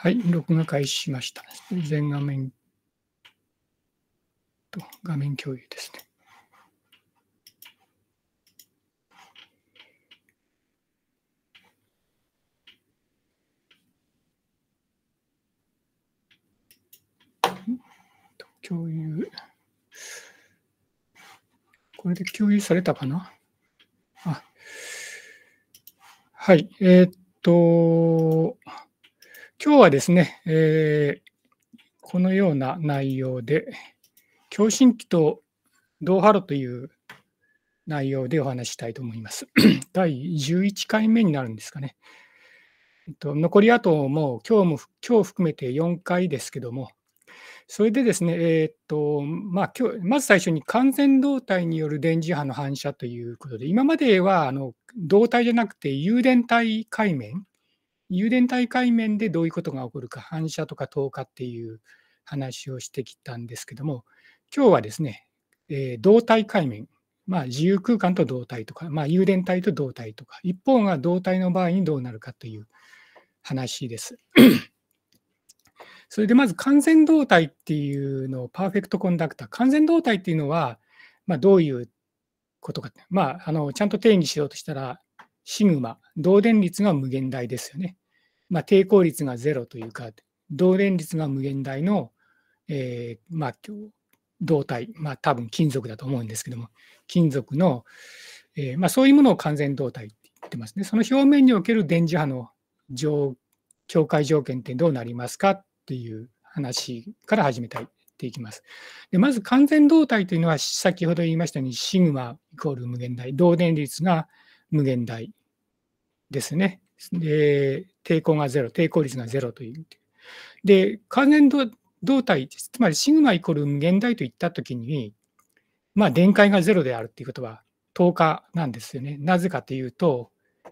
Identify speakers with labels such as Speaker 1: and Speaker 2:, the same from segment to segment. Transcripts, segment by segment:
Speaker 1: はい、録画開始しました。全画面と画面共有ですね。共有。これで共有されたかなあはい。えー、っと、今日はですね、えー、このような内容で、共振器と同波炉という内容でお話したいと思います。第11回目になるんですかね。えっと、残りあともう今日も今日含めて4回ですけども、それでですね、えー、っとまあ、今日まず最初に完全動体による電磁波の反射ということで、今まではあの動体じゃなくて、誘電体界面油田体界面でどういうことが起こるか、反射とか透過っていう話をしてきたんですけども、今日はですね、えー、動体界面、まあ、自由空間と動体とか、まあ、油田体と動体とか、一方が動体の場合にどうなるかという話です。それでまず完全動体っていうのをパーフェクトコンダクター。完全動体っていうのは、まあ、どういうことか。まあ、あのちゃんと定義しようとしたら、シグマ、導電率が無限大ですよね。まあ、抵抗率が0というか、導電率が無限大の、えー、まあ、導体、まあ、多分金属だと思うんですけども、金属の、えー、まあ、そういうものを完全導体って言ってますね。その表面における電磁波の境界条件ってどうなりますかっていう話から始めたいっていきます。でまず完全導体というのは先ほど言いましたようにシグマイコール無限大、導電率が無限大ですね。で、抵抗がゼロ、抵抗率がゼロという。で、関連動態、つまりシグマイコール無限大といったときに、まあ、電解がゼロであるということは10日なんですよね。なぜかというと、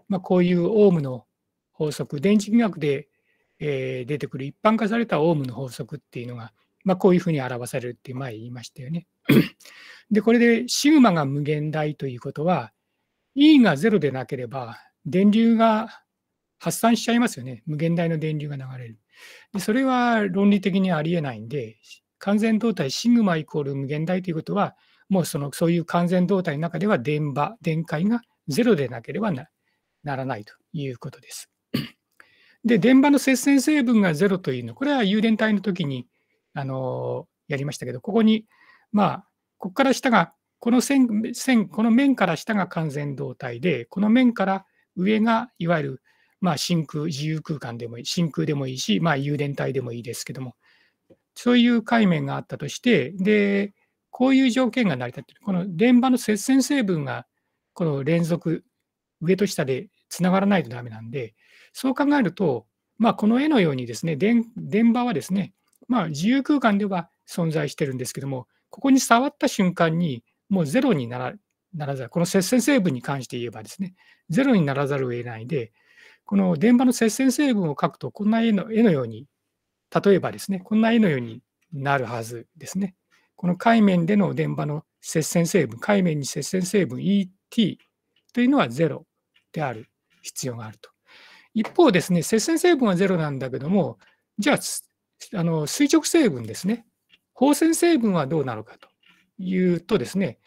Speaker 1: まあ、こういうオウムの法則、電磁気学で、えー、出てくる一般化されたオウムの法則っていうのが、まあ、こういうふうに表されるって前言いましたよね。で、これでシグマが無限大ということは、E がゼロでなければ、電流が発散しちゃいますよね。無限大の電流が流れる。でそれは論理的にありえないんで、完全動体シグマイコール無限大ということは、もうそのそういう完全動体の中では電場、電解がゼロでなければならないということです。で、電場の接線成分がゼロというの、これは有電体の時にあのやりましたけど、ここに、まあ、ここから下が、この線線、この面から下が完全動体で、この面から上がいわゆるまあ、真空、自由空間でもいい、真空でもいいし、まあ、油電体でもいいですけども、そういう界面があったとして、で、こういう条件が成り立っている。この電場の接線成分が、この連続、上と下でつながらないとダメなんで、そう考えると、まあ、この絵のようにですね、電電場はですね、まあ、自由空間では存在してるんですけども、ここに触った瞬間に、もうゼロにならならざる、この接線成分に関して言えばですね、ゼロにならざるを得ないで、この電波の接線成分を書くと、こんな絵の絵のように、例えばですね、こんな絵のようになるはずですね。この界面での電波の接線成分、界面に接線成分 ET というのは0である必要があると。一方ですね、接線成分は0なんだけども、じゃあ、あの垂直成分ですね、放線成分はどうなのかというとですね、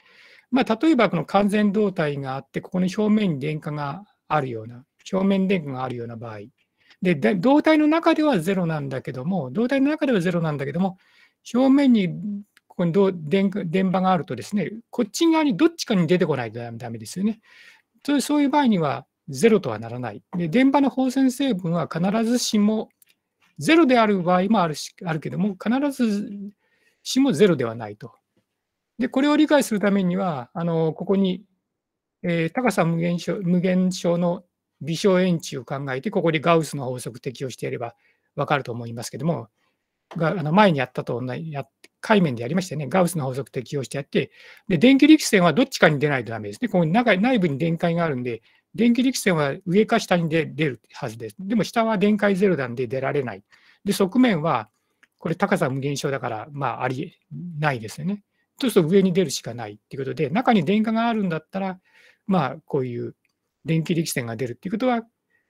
Speaker 1: まあ、例えばこの完全導体があって、ここの表面に電荷があるような表面電気があるような場合。で、胴体の中では0なんだけども、胴体の中では0なんだけども、表面にここに電電波があるとですね、こっち側にどっちかに出てこないとダメですよね。そういう場合には、0とはならない。で、電波の放線成分は必ずしも0である場合もあるしあるけども、必ずしも0ではないと。で、これを理解するためには、あのここに、えー、高さ無限小無限小の微小円柱を考えて、ここでガウスの法則適用してやればわかると思いますけども、があの前にやったと同じ、海面でやりましたよね。ガウスの法則適用してやって、で電気力線はどっちかに出ないとダメですね。この中内部に電解があるんで、電気力線は上か下に出るはずです。でも下は電解ゼロなんで出られない。で、側面は、これ高さ無限小だから、まあ、ありないですよね。そうすると上に出るしかないっていうことで、中に電荷があるんだったら、まあ、こういう電気力線が出るっていうことは、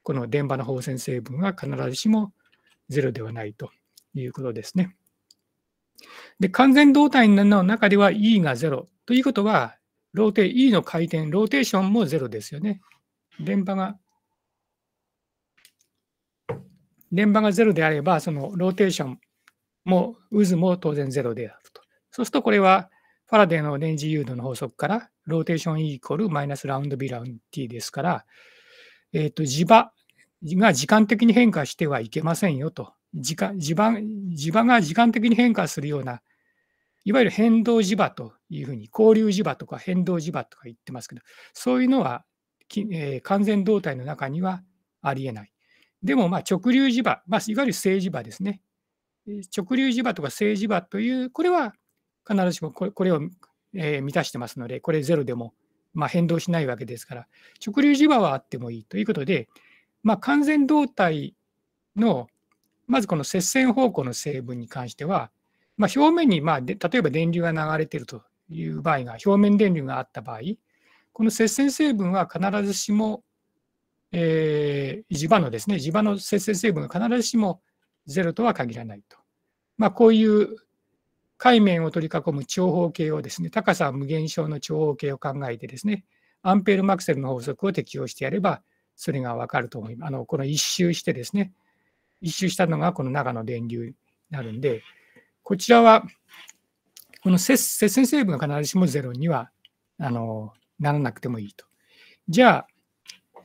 Speaker 1: この電波の放線成分が必ずしもゼロではないということですね。で、完全動体の中では E がゼロということは、ローテ E の回転、ローテーションもゼロですよね。電波が、電波がロであれば、そのローテーションも渦も当然ゼロであると。そうすると、これはファラデーの電磁誘導の法則から、ローテーション E イコールマイナスラウンド B ラウンド T ですから、えっ、ー、と、磁場が時間的に変化してはいけませんよと。時間磁場磁場が時間的に変化するような、いわゆる変動磁場というふうに、交流磁場とか変動磁場とか言ってますけど、そういうのは、えー、完全動体の中にはありえない。でも、直流磁場、まあ、いわゆる正磁場ですね。直流磁場とか正磁場という、これは必ずしもこれを、え満たしてますので、これゼロでも、ま変動しないわけですから、直流磁場はあってもいいということで、ま完全動体の、まずこの接線方向の成分に関しては、ま表面に、まあ、例えば電流が流れているという場合が、表面電流があった場合、この接線成分は必ずしも、えー、磁場のですね、磁場の接線成分が必ずしもゼロとは限らないと。まあ、こういう海面を取り囲む長方形をですね、高さは無限小の長方形を考えてですね、アンペール・マクセルの法則を適用してやれば、それがわかると思います。あのこの一周してですね、一周したのがこの中の電流になるんで、こちらは、この接線成分が必ずしもゼロにはあのならなくてもいいと。じゃあ、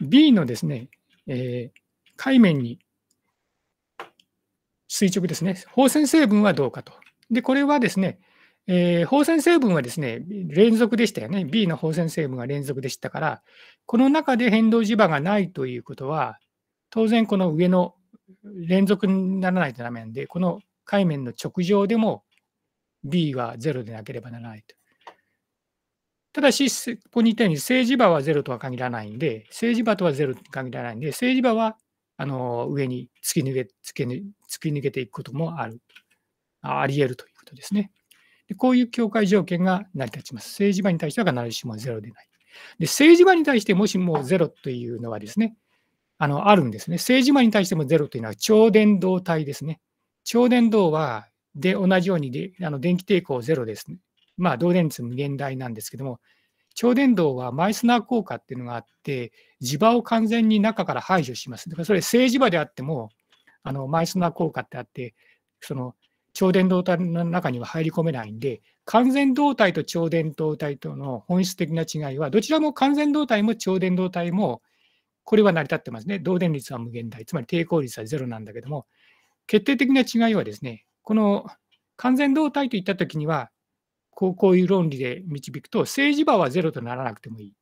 Speaker 1: B のですね、えー、海面に垂直ですね。放線成分はどうかと。で、これはですね、えー、放線成分はですね、連続でしたよね。B の放線成分が連続でしたから、この中で変動磁場がないということは、当然この上の連続にならないとダメなんで、この海面の直上でも B は0でなければならないと。ただし、ここに言ったように、政磁場は0とは限らないんで、政磁場とは0と限らないんで、政磁場はあの上に突き抜け突き突き抜けていくこともあるあり得るということですねで。こういう境界条件が成り立ちます。政治場に対しては必ずしもゼロでない。で政治場に対してもしもゼロというのはですね、あのあるんですね。政治場に対してもゼロというのは超伝導体ですね。超伝導はで同じようにであの電気抵抗ゼロですね。まあ、導電率無限大なんですけども、超伝導はマイスナー効果っていうのがあって、磁場を完全に中から排除します。だからそれ、正磁場であっても、あのマイスナー効果ってあって、その超伝導体の中には入り込めないんで、完全導体と超伝導体との本質的な違いは、どちらも完全導体も超伝導体も、これは成り立ってますね。導電率は無限大、つまり抵抗率はゼロなんだけども、決定的な違いはですね、この完全導体といったときには、こうこういう論理で導くと、政治場はゼロとならなくてもいい。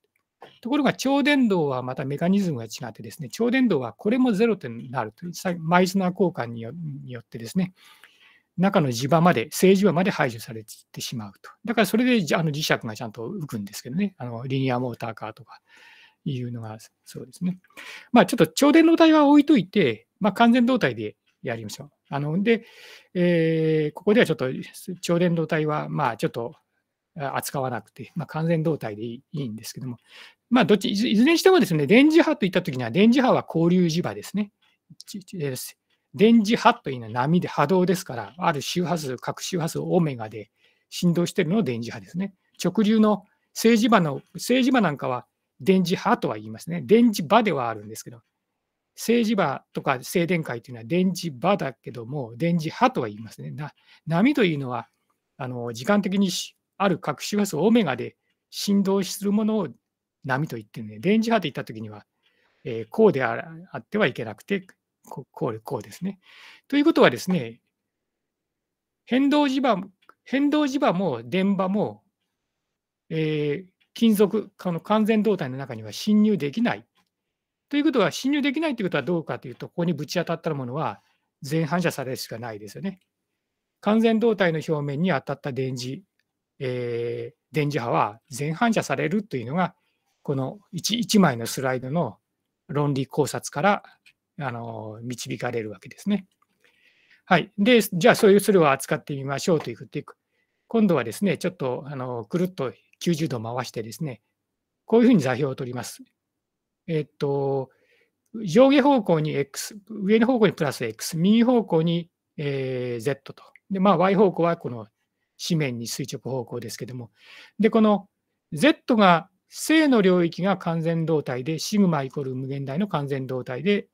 Speaker 1: ところが超伝導はまたメカニズムが違ってですね、超伝導はこれもゼロとなるという、マイスナー交換によってですね、中の磁場まで、政治場まで排除されてしまうと。だからそれであの磁石がちゃんと浮くんですけどね、あのリニアモーターカーとかいうのがそうですね。まあちょっと超伝導体は置いといて、まあ、完全動体でやりましょう。あので、えー、ここではちょっと超電導体は、まあ、ちょっと扱わなくて、まあ、完全動体でいいんですけども、まあ、どっちいずれにしてもですね、電磁波といったときには、電磁波は交流磁場ですね。電磁波というのは波で波動ですから、ある周波数、各周波数オメガで振動しているのを電磁波ですね。直流の静磁場の、静磁場なんかは電磁波とは言いますね。電磁場ではあるんですけど、政治場とか静電解というのは電磁場だけども、電磁波とは言いますね。波というのは、あの時間的にある各周波数オメガで振動するものを波と言ってるね。電磁波と言ったときには、えー、こうであってはいけなくて、こうこうですね。ということはですね、変動磁場変動磁場も電場も、えー、金属、この完全動態の中には侵入できないということは、侵入できないということはどうかというと、ここにぶち当たったものは全反射されるしかないですよね。完全導体の表面に当たった電磁、えー、電磁波は全反射されるというのが、この 1, 1枚のスライドの論理考察からあの導かれるわけですね。はい。で、じゃあ、そういうそれを扱ってみましょうということで、今度はですね、ちょっとあのくるっと90度回してですね、こういうふうに座標を取ります。えっと、上下方向に X、上の方向にプラス X、右方向に、えー、Z と。で、まあ、Y 方向はこの紙面に垂直方向ですけども。で、この Z が正の領域が完全動態で、シグマイコール無限大の完全動態で、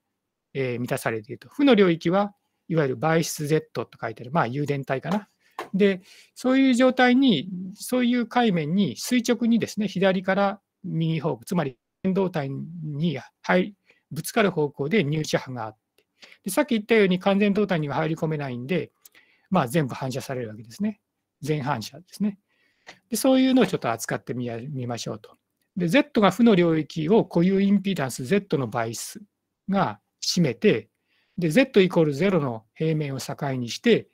Speaker 1: えー、満たされていると。負の領域はいわゆる倍質 Z と書いてある、まあ、有電体かな。で、そういう状態に、そういう界面に垂直にですね、左から右方向、つまり半導体に入ぶつかる方向で入射波があってで、さっき言ったように完全導体には入り込めないんで、まあ、全部反射されるわけですね。全反射ですね。でそういうのをちょっと扱ってみましょうと。で、Z が負の領域を固有インピーダンス Z の倍数が占めて、で、Z イコール0の平面を境にして、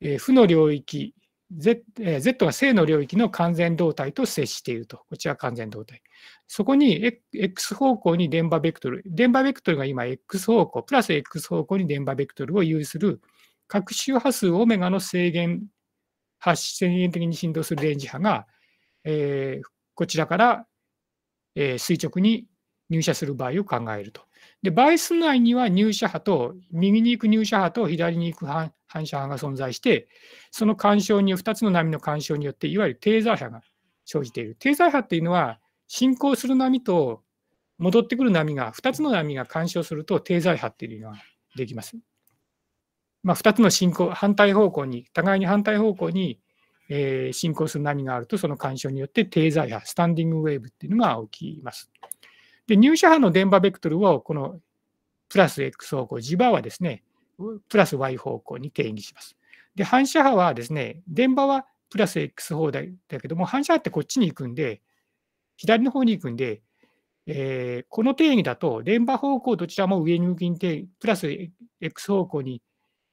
Speaker 1: え負の領域 Z, Z が正の領域の完全動態と接していると。こちら完全動態。そこに X 方向に電波ベクトル。電波ベクトルが今 X 方向、プラス X 方向に電波ベクトルを有する各周波数オメガの制限、発制限的に振動する電磁波が、えー、こちらから、えー、垂直に入射する場合を考えると。で、倍数内には入射波と、右に行く入射波と左に行く反射波が存在して、その干渉による2つの波の干渉によって、いわゆる低座波が生じている。低座波っていうのは、進行する波と戻ってくる波が、2つの波が干渉すると低座波っていうのができます。まあ、2つの進行、反対方向に、互いに反対方向に、えー、進行する波があると、その干渉によって低座波、スタンディングウェーブっていうのが起きます。で、入射波の電波ベクトルを、このプラス X 方向、磁場はですね、プラス y 方向に定義します。で、反射波はですね、電波はプラス x 方だけども、反射波ってこっちに行くんで、左の方に行くんで、えー、この定義だと、電波方向どちらも上に向きに定義、プラス x 方向に、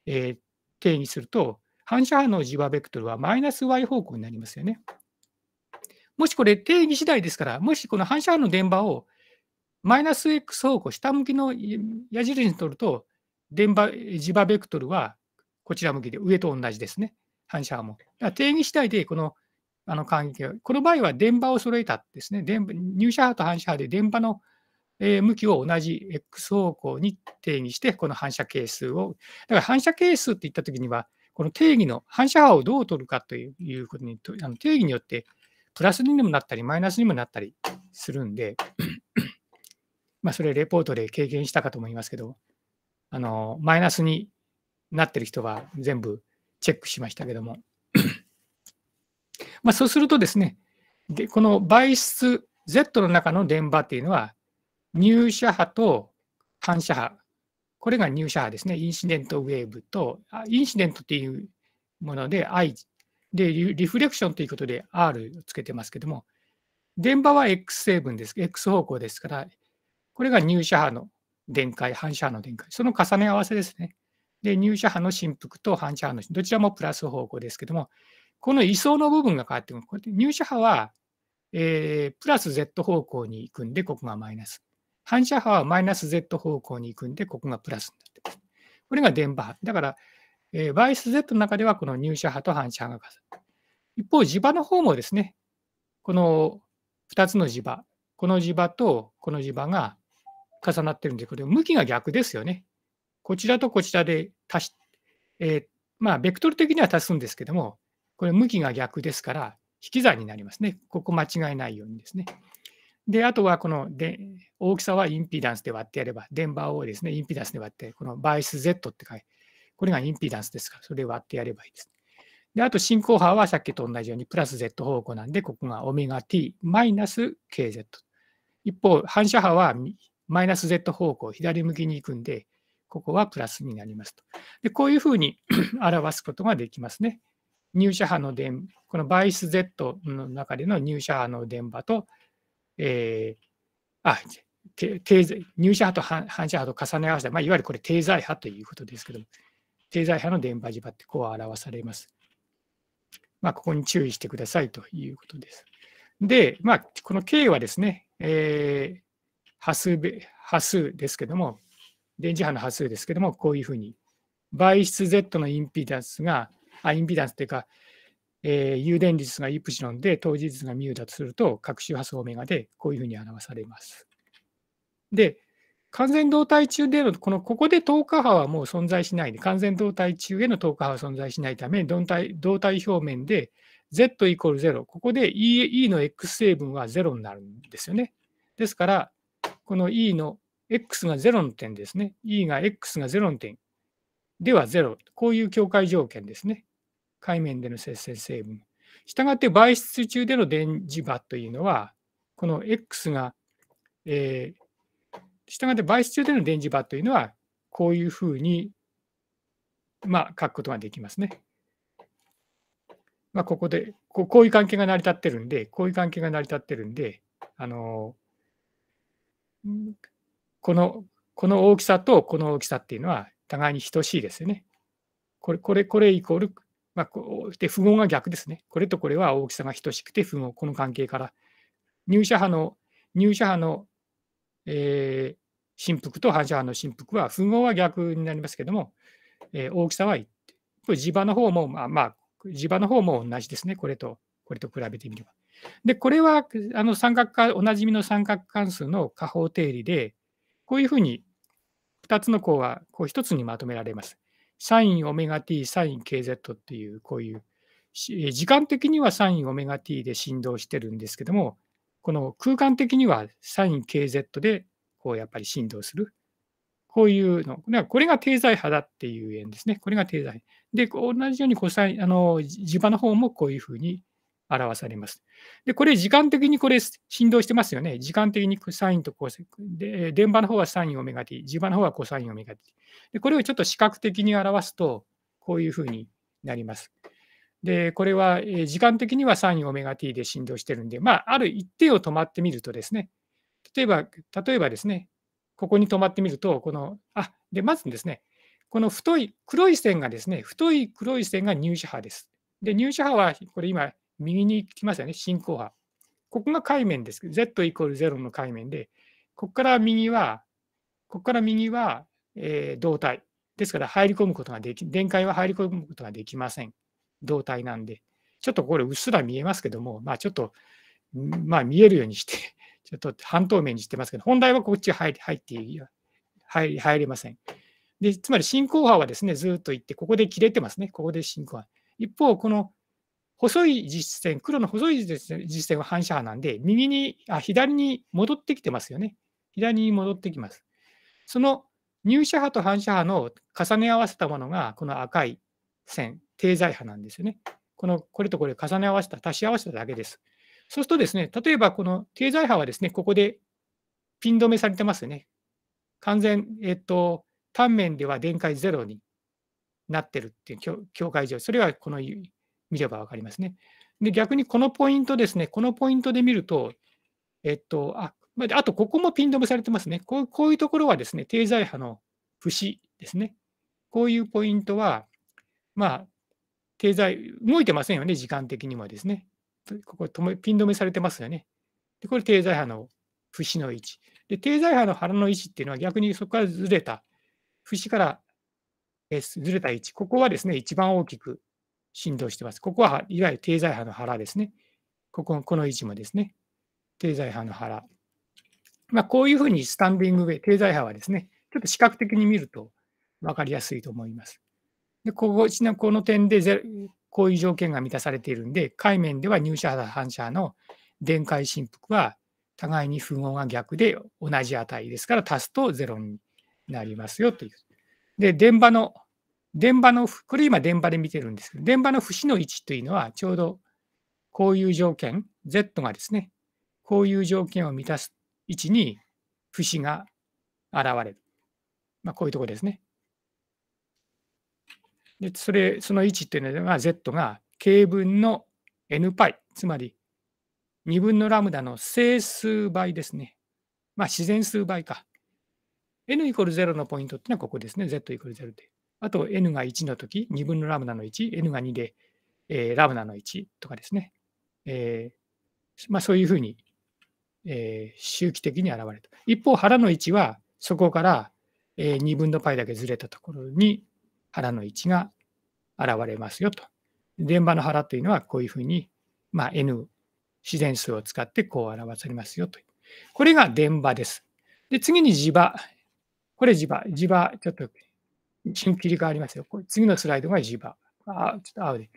Speaker 1: えー、定義すると、反射波の磁場ベクトルはマイナス y 方向になりますよね。もしこれ定義次第ですから、もしこの反射波の電波をマイナス x 方向、下向きの矢印に取ると、電場磁場ベクトルはこちら向きで上と同じですね、反射波も。定義次第でこのあの関係この場合は電場を揃えたですね、電入射波と反射波で電波の向きを同じ X 方向に定義して、この反射係数を、だから反射係数って言ったときには、この定義の反射波をどう取るかということに、あの定義によってプラスにもなったり、マイナスにもなったりするんで、まあそれ、レポートで経験したかと思いますけど、あの、マイナスになってる人は全部チェックしましたけども。まあ、そうするとですね、でこの倍質 Z の中の電波っていうのは、入射波と反射波、これが入射波ですね、インシデントウェーブと、インシデントっていうもので I、でリフレクションということで R をつけてますけども、電波は X 成分です、X 方向ですから、これが入射波の電解、反射波の電解、その重ね合わせですね。で、入射波の振幅と反射波の、どちらもプラス方向ですけども、この位相の部分が変わってくる。これ入射波は、えー、プラス Z 方向に行くんで、ここがマイナス。反射波はマイナス Z 方向に行くんで、ここがプラスになってます。これが電波波。だから、えバイス Z の中ではこの入射波と反射波が重なる。一方、磁場の方もですね、この2つの磁場、この磁場とこの磁場が重なってるんで、これ、向きが逆ですよね。こちらとこちらで足し、えー、まあ、ベクトル的には足すんですけども、これ、向きが逆ですから、引き算になりますね。ここ間違いないようにですね。で、あとはこので大きさはインピダンスで割ってやれば、電波をですね、インピダンスで割って、このバイス Z って書いて、これがインピダンスですから、それを割ってやればいいです。で、あと進行波はさっきと同じようにプラス Z 方向なんで、ここがオメガ t マイナス KZ。一方、反射波はマイナス Z 方向、左向きに行くんで、ここはプラスになりますと。でこういうふうに 表すことができますね。入射波の電、このバイス Z の中での入射波の電波と、えー、あ、入射波と反射波と重ね合わせて、まあ、いわゆるこれ、定在波ということですけども、低在波の電波磁場ってこう表されます。まあ、ここに注意してくださいということです。で、まあ、この K はですね、えー、波数波数ですけども、電磁波の波数ですけども、こういうふうに、倍質 Z のインピダンスが、あインピダンスというか、えー、有電率がイプシロンで、当時率がミューだとすると、各周波数オメガで、こういうふうに表されます。で、完全動態中での、このここで透過波はもう存在しないで、完全動態中への透過波は存在しないため、動態動体表面で Z イコール0、ここで e, e の X 成分は0になるんですよね。ですから、この E の X が0の点ですね。E が X が0の点。では0。こういう境界条件ですね。海面での接線成分。したがって媒質中での電磁場というのは、この X が、えー、したがって媒質中での電磁場というのは、こういうふうに、まあ、書くことができますね。まあ、ここでこう、こういう関係が成り立ってるんで、こういう関係が成り立ってるんで、あのーこのこの大きさとこの大きさっていうのは互いに等しいですよね。これ、これ、これイコール、まあ、こうで符号が逆ですね。これとこれは大きさが等しくて符号、この関係から。入射波の、入射波の、えー、振幅と反射波の振幅は、符号は逆になりますけども、えー、大きさはこれ磁場の方も、まあ、まあ、磁場の方も同じですね、これと。これと比べてみれば。で、これはあの三角化、おなじみの三角関数の加法定理で、こういうふうに2つの項はこう1つにまとめられます。サインオメガ t、サイン kz っていう、こういう、時間的にはサインオメガ t で振動してるんですけども、この空間的にはサイン kz でこうやっぱり振動する。こういうの。これが定在波だっていう円ですね。これが定在で、同じようにコサインあの磁場の方もこういうふうに表されます。で、これ時間的にこれ振動してますよね。時間的にサインとコサイン。で、電場の方はサインオメガ t、磁場の方はコサインオメガ t。で、これをちょっと視覚的に表すと、こういうふうになります。で、これは時間的にはサインオメガ t で振動してるんで、まあ、ある一定を止まってみるとですね、例えば、例えばですね、ここに止まってみると、この、あ、で、まずですね、この太い黒い線がですね、太い黒い線が入射波です。で、入射波は、これ今、右に行きますよね、進行波。ここが海面ですけど、z イコール0の海面で、ここから右は、ここから右は、えー、動体。ですから入り込むことができ、電解は入り込むことができません。動体なんで。ちょっとこれうっすら見えますけども、まあちょっと、まあ見えるようにして、ちょっと半透明にしてますけど、本来はこっち入入っていい入入れません。で、つまり進行波はですね、ずっと行って、ここで切れてますね。ここで進行波。一方、この細い実線、黒の細い実線は反射波なんで、右にあ、左に戻ってきてますよね。左に戻ってきます。その入射波と反射波の重ね合わせたものが、この赤い線、低在波なんですよね。このこれとこれ重ね合わせた、足し合わせただけです。そうするとですね、例えばこの低在波はですね、ここでピン止めされてますよね。完全、えっと、単面では電解ゼロになってるっていう境界上、それはこの見ればわかりますね。で、逆にこのポイントですね、このポイントで見ると、えっと、あ、あとここもピン止めされてますね。こうこういうところはですね、低在波の節ですね。こういうポイントは、まあ、経済、動いてませんよね、時間的にもですね。ここ、ピン止めされてますよね。で、これ、経済波の節の位置。で、経済波の腹の位置っていうのは逆にそこからずれた、節からずれた位置。ここはですね、一番大きく振動してます。ここは、いわゆる低材波の腹ですね。ここ、この位置もですね。低材波の腹。まあ、こういうふうにスタンディングウェイ、低材波はですね、ちょっと視覚的に見ると分かりやすいと思います。で、ここちなこの点でゼこういう条件が満たされているんで、海面では入射波反射の電解振幅は互いに符号が逆で同じ値ですから足すと0になりますよという。で、電場の電場の、これ今電場で見てるんですけど、電場の節の位置というのは、ちょうどこういう条件、Z がですね、こういう条件を満たす位置に節が現れる。まあ、こういうとこですね。で、それ、その位置というのは Z が K 分の nπ、つまり2分のラムダの整数倍ですね。まあ、自然数倍か。n イコール0のポイントっていうのはここですね。z イコール0で。あと n が1の時、2分のラムダの1、n が2で、えー、ラムダの1とかですね。えー、まあ、そういうふうに、えー、周期的に現れると。一方、腹の1はそこから、えー、2分の π だけずれたところに腹の1が現れますよと。電波の腹というのはこういうふうに、まあ、n 自然数を使ってこう表されますよと。これが電波です。で、次に磁場。これ磁場。磁場、ちょっと新切り替わりますよ。これ次のスライドが磁場。あちょっと青で。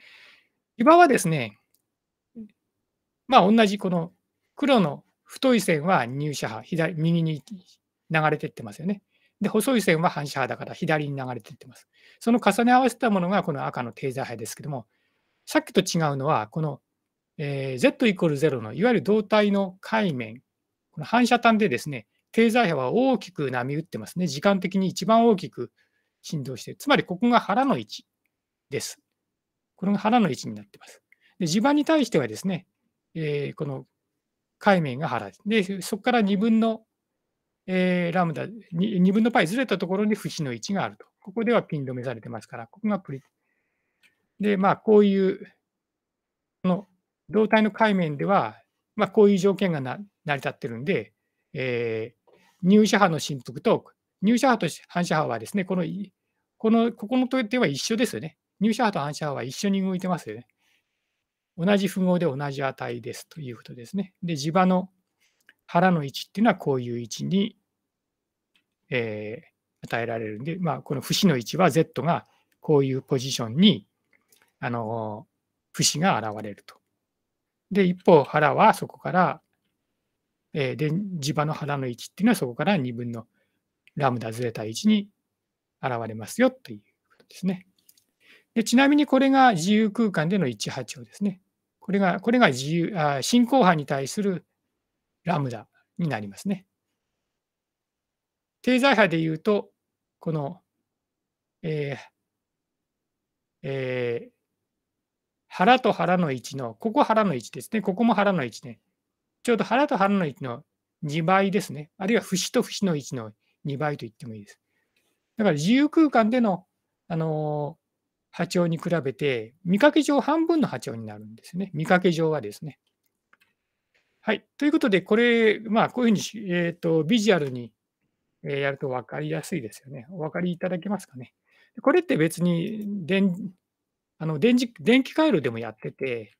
Speaker 1: 磁場はですね、まあ同じこの黒の太い線は入射波、左右に流れていってますよね。で、細い線は反射波だから左に流れていってます。その重ね合わせたものがこの赤の低座波ですけども、さっきと違うのは、この、えー、Z イコール0のいわゆる胴体の海面、この反射端でですね、低座波は大きく波打ってますね。時間的に一番大きく振動している。つまり、ここが腹の位置です。これが腹の位置になっています。で地盤に対してはですね、えー、この海面が腹です。で、そこから2分の、えー、ラムダ2、2分のパイずれたところに節の位置があると。ここではピン止めされてますから、ここがプリ。で、まあ、こういう、この胴体の海面では、まあ、こういう条件が成り立ってるんで、えー、入射波の振幅と入射波と反射波はですね、この、この、ここの点は一緒ですよね。入射波と反射波は一緒に動いてますよね。同じ符号で同じ値ですということですね。で、磁場の腹の位置っていうのはこういう位置に、えー、与えられるんで、まあ、この節の位置は Z がこういうポジションに、あの、節が現れると。で、一方、腹はそこから、えー、で、磁場の腹の位置っていうのはそこから2分のラムダゼータ1に現れますよということですね。でちなみにこれが自由空間での1波長ですね。これがこれが自由あ進行波に対するラムダになりますね。定在波でいうと、この、えーえー、腹と腹の位置の、ここ腹の位置ですね、ここも腹の位置ね、ちょうど腹と腹の位置の2倍ですね、あるいは節と節の位置の2倍と言ってもいいです。だから自由空間での、あの波長に比べて、見かけ上半分の波長になるんですね。見かけ上はですね。はい。ということで、これ、まあ、こういうふうに、えっ、ー、と、ビジュアルにやると分かりやすいですよね。お分かりいただけますかね。これって別に電あの電磁電気回路でもやってて、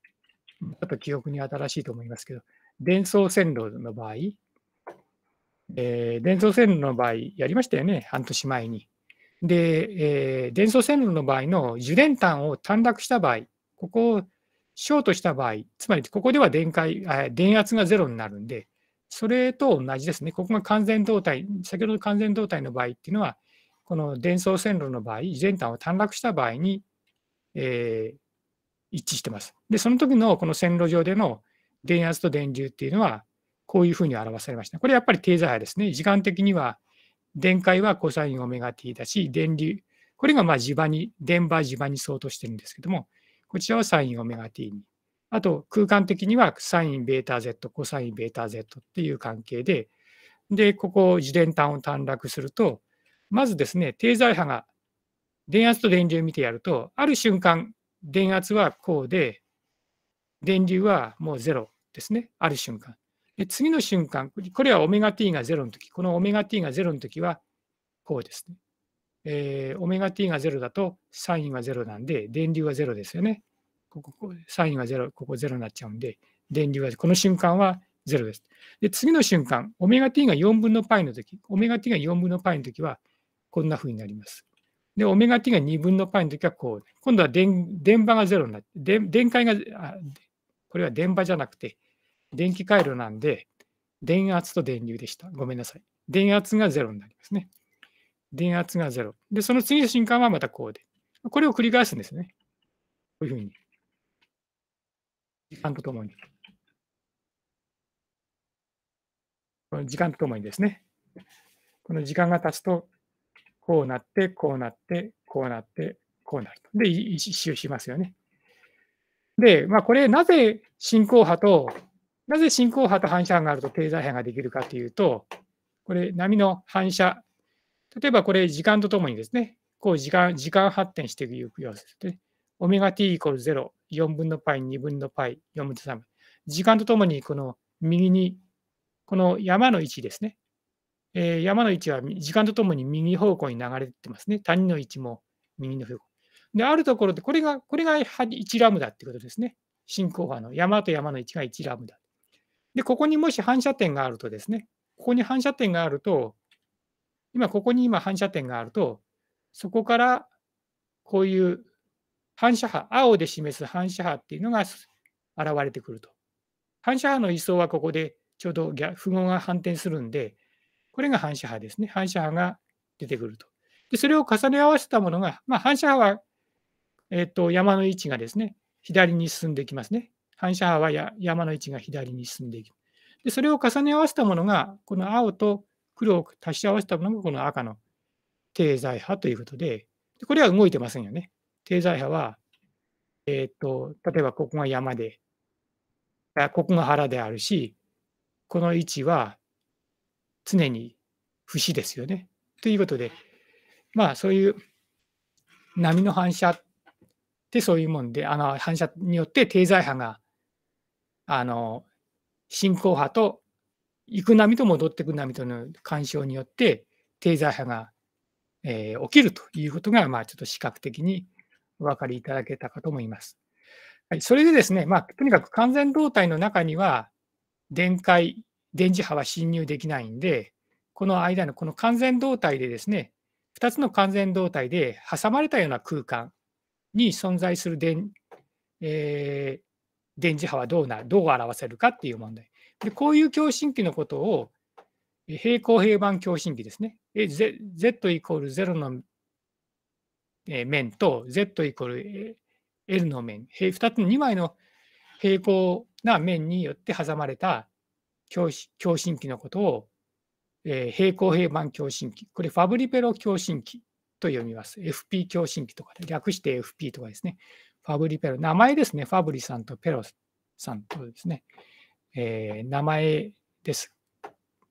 Speaker 1: ちょっと記憶に新しいと思いますけど、電装線路の場合、えー、伝送線路の場合、やりましたよね、半年前に。で、えー、伝送線路の場合の受電端を短絡した場合、ここをショートした場合、つまりここでは電解電圧がゼロになるんで、それと同じですね、ここが完全動態、先ほどの完全動態の場合っていうのは、この伝送線路の場合、受電端を短絡した場合に、えー、一致してます。で、その時のこの線路上での電圧と電流っていうのは、こういうふうに表されました。これやっぱり定座波ですね。時間的には、電解はコサインオメガ t だし、電流、これがまあ磁場に、電波磁場に相当してるんですけども、こちらはサインオメガ t に。あと、空間的にはサインベータ z、コサインベータ z っていう関係で、で、ここ、自伝端を短絡すると、まずですね、定在波が電圧と電流を見てやると、ある瞬間、電圧はこうで、電流はもうゼロですね、ある瞬間。で次の瞬間、これはオメガ t が0の時、このオメガ t が0の時はこうですね。えー、オメガ t が0だとサインは0なんで、電流は0ですよね。ここサインは0、ここ0になっちゃうんで、電流はこの瞬間は0です。で、次の瞬間、オメガ t が4分の π の時、オメガ t が4分の π の時はこんな風になります。で、オメガ t が2分の π の時はこう、今度は電電波が0になって、電解があ、これは電波じゃなくて、電気回路なんで、電圧と電流でした。ごめんなさい。電圧が0になりますね。電圧が0。で、その次の瞬間はまたこうで。これを繰り返すんですね。こういうふうに。時間とともに。この時間とともにですね。この時間が経つと、こうなって、こうなって、こうなって、こうなると。で、一周しますよね。で、まあ、これ、なぜ進行波となぜ進行波と反射波があると経済波ができるかというと、これ波の反射、例えばこれ時間とともにですね、こう時間時間発展していく様子ですね。オメガ t イコール0、4分の π、2分の π、4分の3。時間とともにこの右に、この山の位置ですね。えー、山の位置は時間とともに右方向に流れてますね。谷の位置も右の方向。で、あるところで、これが、これが1ラムダってことですね。進行波の山と山の位置が1ラムダ。で、ここにもし反射点があるとですね、ここに反射点があると、今、ここに今反射点があると、そこからこういう反射波、青で示す反射波っていうのが現れてくると。反射波の位相はここでちょうど符号が反転するんで、これが反射波ですね。反射波が出てくると。でそれを重ね合わせたものが、まあ、反射波は、えー、と山の位置がですね、左に進んでいきますね。反射波は山の位置が左に進んでいく。でそれを重ね合わせたものが、この青と黒を足し合わせたものがこの赤の低材波ということで、でこれは動いてませんよね。低材波は、えっ、ー、と例えばここが山で、ここが腹であるし、この位置は常に節ですよね。ということで、まあそういう波の反射ってそういうもんで、あの反射によって低材波があの進行波と行く波と戻ってく波との干渉によって経済波が、えー、起きるということが、まあ、ちょっと視覚的にお分かりいただけたかと思います。はい、それでですね、まあ、とにかく完全動態の中には電解、電磁波は侵入できないんで、この間のこの完全動態でですね、2つの完全動態で挟まれたような空間に存在する電、えー、電磁波はどうなどう表せるかっていう問題。でこういう共振器のことを平行平板共振器ですね。Z, イコール0の面と Z イコール L の面、2つの2枚の平行な面によって挟まれた共振器のことを平行平板共振器、これファブリペロ共振器と読みます。FP 共振器とか、略して FP とかですね。ファブリ・ペロ、名前ですね、ファブリさんとペロさんとですね、えー、名前です。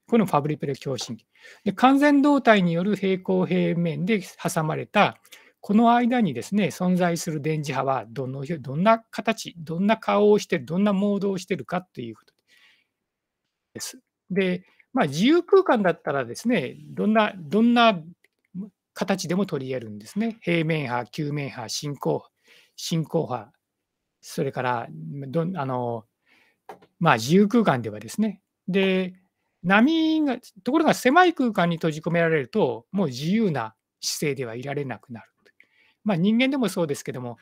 Speaker 1: このファブリペロ共振器。で完全動体による平行平面で挟まれた、この間にですね、存在する電磁波はどの、どんな形、どんな顔をしてどんなモードをしてるかということです。で、まあ、自由空間だったらですね、どんな、どんな形でも取り得るんですね。平面波、球面波、進行波。信仰派、それからどあの、まあ、自由空間ではですね、で波が、ところが狭い空間に閉じ込められると、もう自由な姿勢ではいられなくなる。まあ、人間でもそうですけども、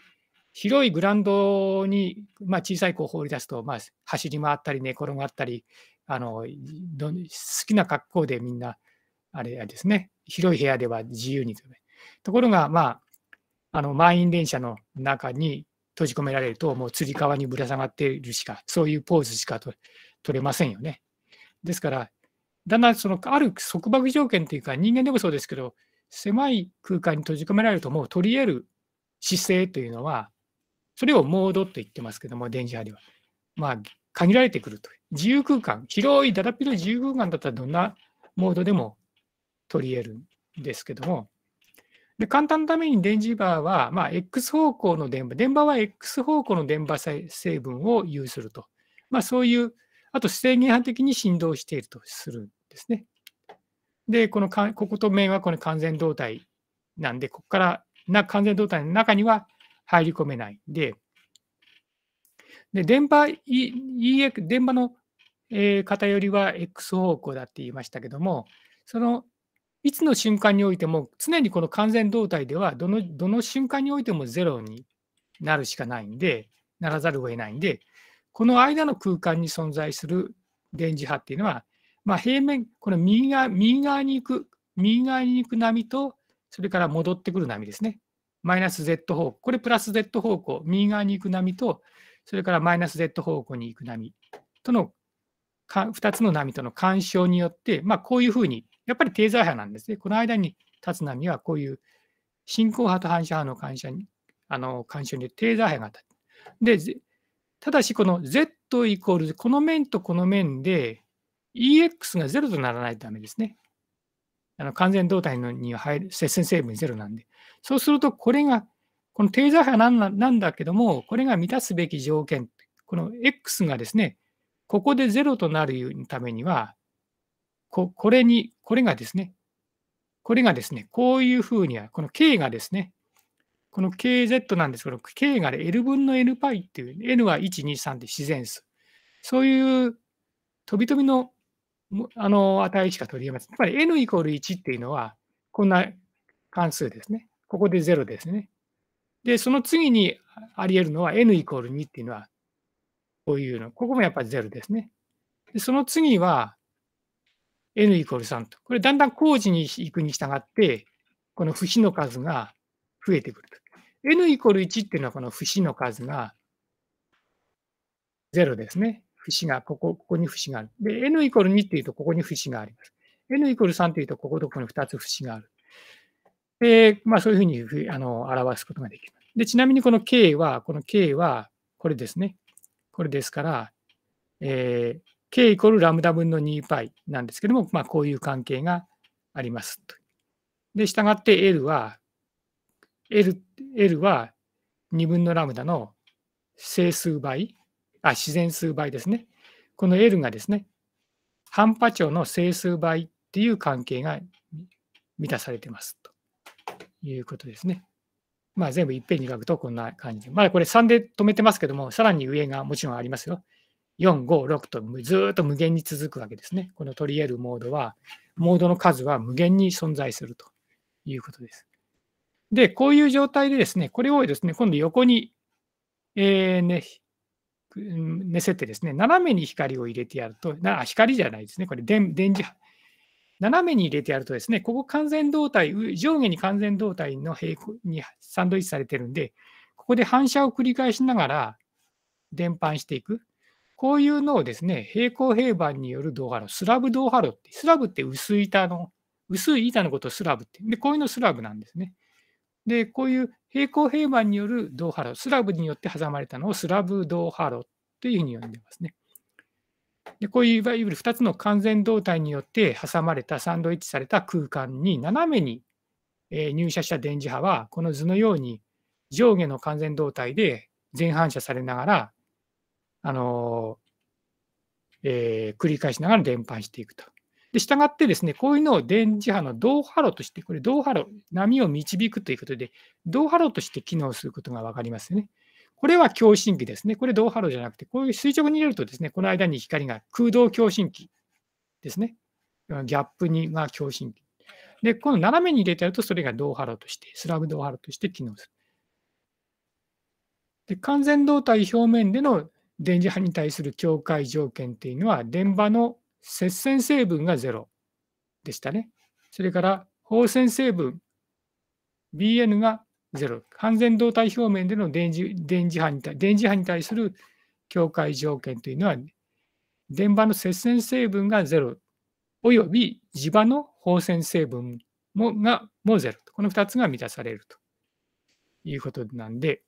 Speaker 1: 広いグラウンドに、まあ、小さい子を放り出すと、まあ、走り回ったり、寝転がったり、あの好きな格好でみんな、あれですね、広い部屋では自由にところが、まあ、あの満員電車の中に閉じ込められると、もうつり革にぶら下がっているしか、そういうポーズしか取れませんよね。ですから、だんだんそのある束縛条件というか、人間でもそうですけど、狭い空間に閉じ込められると、もう取り得る姿勢というのは、それをモードと言ってますけども、電磁波では。まあ、限られてくると。自由空間、広いだだっ広い自由空間だったらどんなモードでも取り得るんですけども、で、簡単のために電磁場は、まあ、X 方向の電波、電波は X 方向の電波成分を有すると。まあ、そういう、あと制限波的に振動しているとするんですね。で、このかここと面はこの完全動体なんで、ここからな完全動体の中には入り込めないんで、で電波、e、電波の偏りは X 方向だって言いましたけども、そのいつの瞬間においても、常にこの完全動態ではどの、どの瞬間においてもゼロになるしかないんで、ならざるを得ないんで、この間の空間に存在する電磁波っていうのは、まあ、平面、この右側右側に行く、右側に行く波と、それから戻ってくる波ですね。マイナス Z 方向、これプラス Z 方向、右側に行く波と、それからマイナス Z 方向に行く波との2つの波との干渉によって、まあ、こういうふうにやっぱり定座派なんですね。この間に立つ波はこういう進行派と反射派の干渉に、あの干渉によってが座派が立で、ただしこの Z イコール、この面とこの面で EX が0とならないとダメですね。あの完全動体のには入る、接線成分0なんで。そうすると、これが、この定座波なんなんだけども、これが満たすべき条件、この X がですね、ここで0となるためには、ここれにこれがですね、これがですね、こういうふうには、この K がですね、この KZ なんですけど、K が L 分の N パイっていう、N は1、2、3で自然数。そういう飛び飛びのあの値しか取り得ません。つまり N イコール1っていうのは、こんな関数ですね。ここで0ですね。で、その次にあり得るのは N イコール2っていうのは、こういうの。ここもやっぱり0ですね。でその次は、n イコール3と。これだんだん工事に行くに従って、この節の数が増えてくると。n イコール1っていうのはこの節の数が0ですね。節が、ここ、ここに節がある。で、n イコール2っていうと、ここに節があります。n イコール3っていうと、こことこのに2つ節がある。で、まあそういうふうにあの表すことができます。で、ちなみにこの k は、この k はこれですね。これですから、えー、k イコールラムダ分の 2π なんですけども、まあ、こういう関係がありますと。で、従って L は、L, L は2分のラムダの整数倍、あ、自然数倍ですね。この L がですね、半波長の整数倍っていう関係が満たされてますということですね。まあ、全部いっぺんに書くとこんな感じで。まだ、あ、これ3で止めてますけども、さらに上がもちろんありますよ。4、5、6とずっと無限に続くわけですね。この取り得るモードは、モードの数は無限に存在するということです。で、こういう状態でですね、これをですね、今度横に、えー、ね、寝せてですね、斜めに光を入れてやると、な光じゃないですね、これ電磁波。斜めに入れてやるとですね、ここ完全動体、上下に完全動体の平行にサンドイッチされてるんで、ここで反射を繰り返しながら伝播していく。こういうのをですね、平行平板による銅ハロ、スラブ銅ハロって、スラブって薄い板の、薄い板のことをスラブって、で、こういうのスラブなんですね。で、こういう平行平板による銅ハロ、スラブによって挟まれたのをスラブ銅ハロというふうに呼んでますね。で、こういういわゆる2つの完全動体によって挟まれた、サンドイッチされた空間に斜めに入射した電磁波は、この図のように上下の完全動体で全反射されながらあの、えー、繰り返しながら伝播していくと。で、従ってですね、こういうのを電磁波の導波路として、これ導波路、波を導くということで、導波路として機能することが分かりますよね。これは共振器ですね。これ導波路じゃなくて、こういう垂直に入れるとですね、この間に光が空洞共振器ですね。ギャップにが共振器。で、この斜めに入れてやると、それが導波路として、スラブ導波路として機能する。で、完全導体表面での電磁波に対する境界条件っていうのは電場の接線成分が0でしたね。それから放線成分 BN が0。完全動体表面での電磁電磁波に対電磁波に対する境界条件というのは電場の接線成分が0および磁場の放線成分もがも0この2つが満たされるということなんで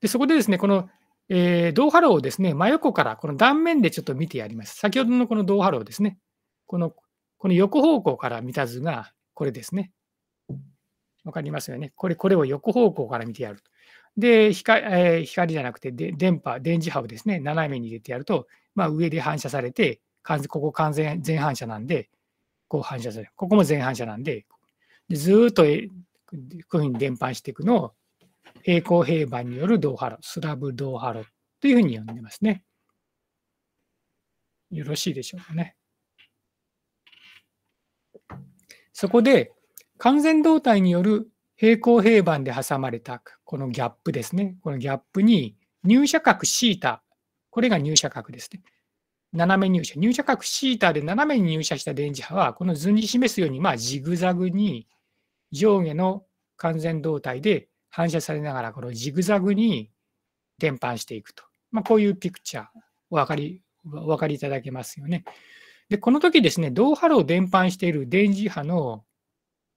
Speaker 1: でそこでですね、この、えー、銅ハローをですね、真横からこの断面でちょっと見てやります。先ほどのこの銅ハローですね。このこの横方向から見た図がこれですね。わかりますよね。これこれを横方向から見てやると。で、光,、えー、光じゃなくてで電波、電磁波をですね、斜めに入れてやると、まあ、上で反射されて、ここ完全全反射なんで、こう反射される。ここも全反射なんで、でずっとこういうふうに伝播していくのを平行平板による同ハロ、スラブ同ハロというふうに呼んでますね。よろしいでしょうかね。そこで、完全動体による平行平板で挟まれたこのギャップですね。このギャップに入射角 θ、これが入射角ですね。斜め入射。入射角 θ で斜めに入射した電磁波は、この図に示すように、まあ、ジグザグに上下の完全動体で反射されながら、このジグザグに伝播していくと。まあ、こういうピクチャー、お分かり、お分かりいただけますよね。で、この時ですね、同波炉を伝播している電磁波の、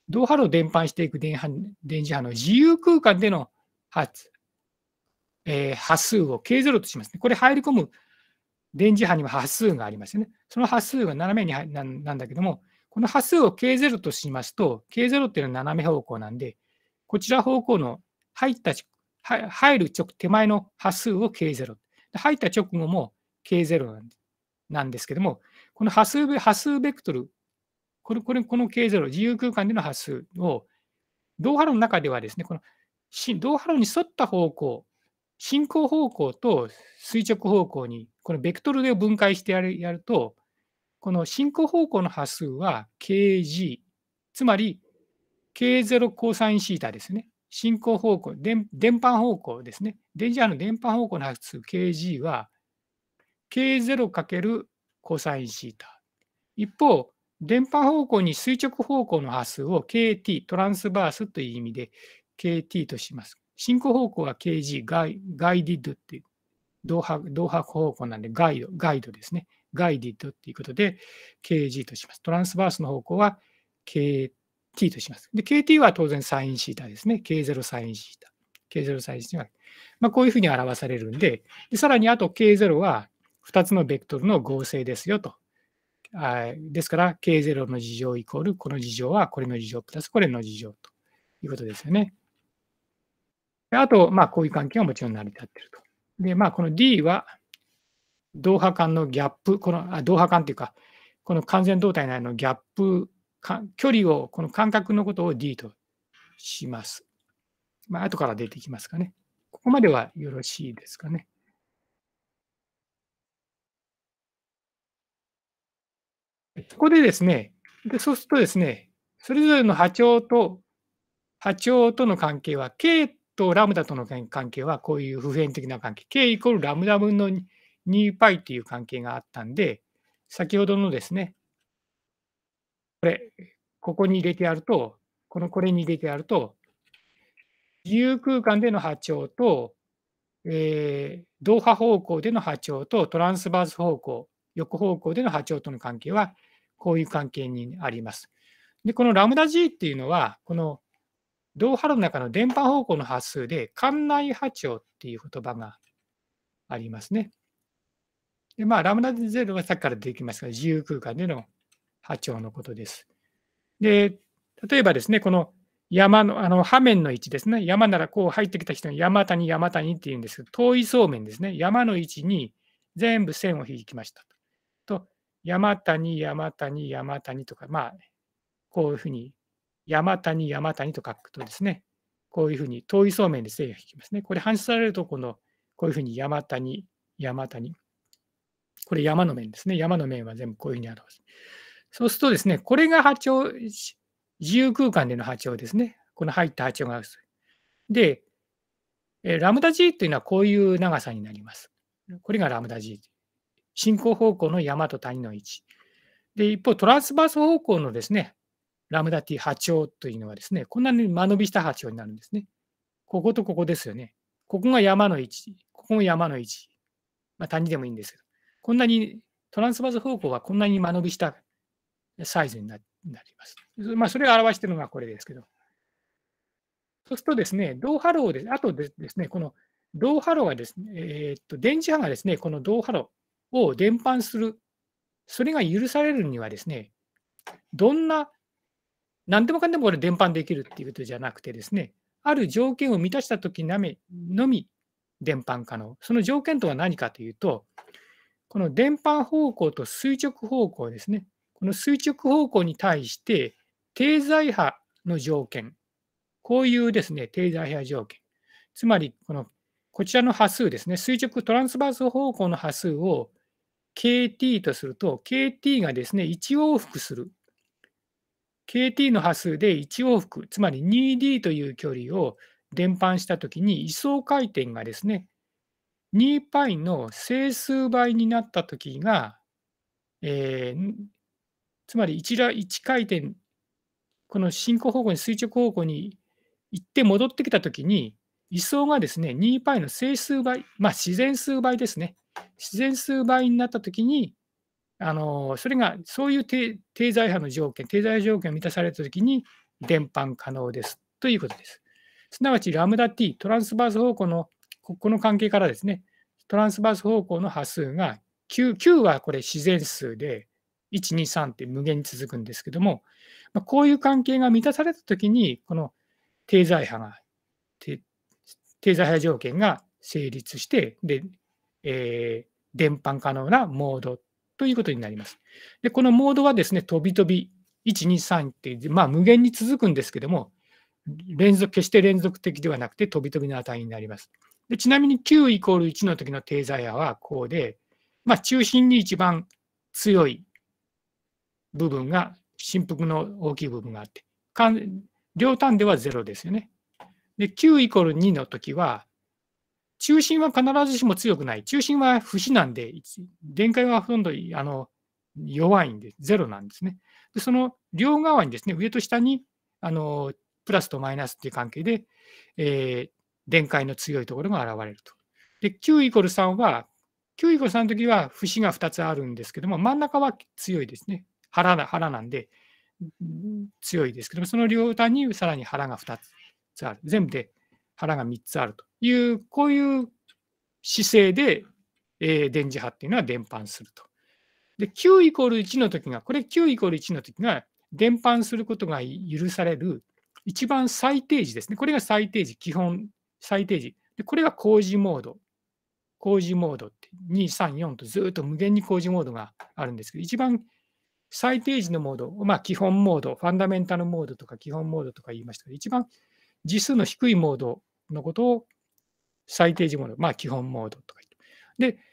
Speaker 1: 同波炉を伝播していく電電磁波の自由空間での発、えー、波数を K0 としますね。これ入り込む電磁波には波数がありますよね。その波数が斜めになんだけども、この波数を K0 としますと、K0 っていうのは斜め方向なんで、こちら方向の入った入る直手前の波数を K0。入った直後も K0 なんですけども、この波数波数ベクトル、これこれこの K0、自由空間での波数を、動波論の中ではですね、この動波論に沿った方向、進行方向と垂直方向に、このベクトルで分解してやるやると、この進行方向の波数は kg、つまり K0 コサインシータですね。進行方向、電波方向ですね。電磁波の電波方向の発数 Kg は K0 かけるコサインシータ。一方、電波方向に垂直方向の波数を KT、トランスバースという意味で KT とします。進行方向は KG、ガイガイディッドっていう、同白方向なんでガイド、ガイドですね。ガイディッドっていうことで KG とします。トランスバースの方向は KT t とします。で、kt は当然サインシータですね。k0 サインシータ。k0 サインシータ。まあ、こういうふうに表されるんで、でさらにあと k0 は2つのベクトルの合成ですよと。あですから、k0 の事乗イコール、この事乗はこれの事乗プラスこれの事乗ということですよね。あと、まあ、こういう関係はもちろん成り立っていると。で、まあ、この D は、同波間のギャップ、この、あ同波間っていうか、この完全動態内のギャップ距離を、この間隔のことを D とします。まあ、後から出てきますかね。ここまではよろしいですかね。ここでですね、でそうするとですね、それぞれの波長と波長との関係は、K とラムダとの関係はこういう普遍的な関係、K イコールラムダ分の 2π という関係があったんで、先ほどのですね、これ、ここに入れてやると、このこれに入れてやると、自由空間での波長と、えー、同波方向での波長とトランスバース方向、横方向での波長との関係は、こういう関係にあります。で、このラムダ G っていうのは、この同波の中の電波方向の波数で、館内波長っていう言葉がありますね。で、まあ、ラムダ0はさっきから出てきましたが、自由空間での波長のことです。で、例えばですね、この山の、あの、波面の位置ですね。山ならこう入ってきた人に山谷、山谷って言うんですけど、遠いそうめんですね。山の位置に全部線を引きましたと。と、山谷、山谷、山谷とか、まあ、こういうふうに、山谷、山谷と書くとですね、こういうふうに遠いそうめんで線を引きますね。これ反射されると、この、こういうふうに山谷、山谷。これ山の面ですね。山の面は全部こういうふうに表す。そうするとですね、これが波長、自由空間での波長ですね。この入った波長が。で、ラムダ G というのはこういう長さになります。これがラムダ G。進行方向の山と谷の位置。で、一方、トランスバース方向のですね、ラムダ T 波長というのはですね、こんなに間延びした波長になるんですね。こことここですよね。ここが山の位置、ここも山の位置。まあ、谷でもいいんですけど、こんなにトランスバース方向はこんなに間延びしたサイズになります。まあ、それを表しているのがこれですけど。そうするとですね、銅波炉で、あとですね、この銅波炉がですね、えー、っと電磁波がですね、この銅波炉を伝播する、それが許されるにはですね、どんな、何でもかんでもこれ伝播できるっていうことじゃなくてですね、ある条件を満たしたときのみ伝播可能。その条件とは何かというと、この伝播方向と垂直方向ですね。この垂直方向に対して、低在波の条件、こういうですね、低在波条件、つまり、この、こちらの波数ですね、垂直トランスバース方向の波数を KT とすると、KT がですね、1往復する。KT の波数で1往復、つまり 2D という距離を伝播したときに、位相回転がですね、2π の整数倍になったときが、えー、つまり一覧一回転、この進行方向に垂直方向に行って戻ってきたときに、位相がですね、2π の整数倍、まあ、自然数倍ですね。自然数倍になったときに、あのそれがそういう低在波の条件、低在波条件を満たされたときに、伝播可能ですということです。すなわち、ラムダ t、トランスバース方向の、この関係からですね、トランスバース方向の波数が9、9はこれ自然数で、1、2、3って無限に続くんですけども、まあ、こういう関係が満たされたときに、この定在派が、定在派条件が成立して、で、えー、伝播可能なモードということになります。で、このモードはですね、飛び飛び、1、2、3って、まあ、無限に続くんですけども、連続、決して連続的ではなくて、飛び飛びの値になります。でちなみに9イコール1の時の定在派はこうで、まあ、中心に一番強い部分が、振幅の大きい部分があって、両端では0ですよね。で、Q イコール2の時は、中心は必ずしも強くない。中心は不死なんで、電解はほとんどあの弱いんで、0なんですね。で、その両側にですね、上と下に、あの、プラスとマイナスっていう関係で、えー、電解の強いところが現れると。で、Q イコール3は、Q イコール3の時は節が2つあるんですけども、真ん中は強いですね。腹腹なんで強いですけども、その両端にさらに腹が2つある。全部で腹が3つあるという、こういう姿勢で、えー、電磁波っていうのは伝播すると。で、Q イコール1の時が、これ Q イコール1の時が、伝播することが許される一番最低時ですね。これが最低時、基本最低時。でこれが工事モード。工事モードって2、3、4とずっと無限に工事モードがあるんですけど、一番最低時のモード、まあ、基本モード、ファンダメンタルモードとか基本モードとか言いましたけど、一番時数の低いモードのことを最低時モード、まあ、基本モードとか言って。で、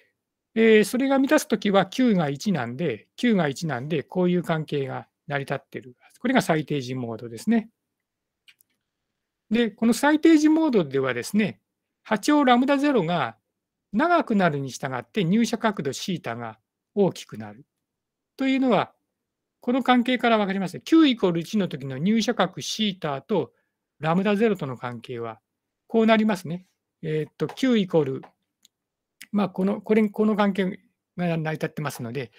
Speaker 1: えー、それが満たすときは Q が1なんで、Q が1なんで、こういう関係が成り立ってる。これが最低時モードですね。で、この最低時モードではですね、波長ラムダ0が長くなるに従って入射角度 θ が大きくなるというのはこの関係から分かります。Q イコール1の時の入射角シータとラムダ0との関係は、こうなりますね。えー、っと、Q イコール、まあ、この、これ、この関係が成り立ってますので、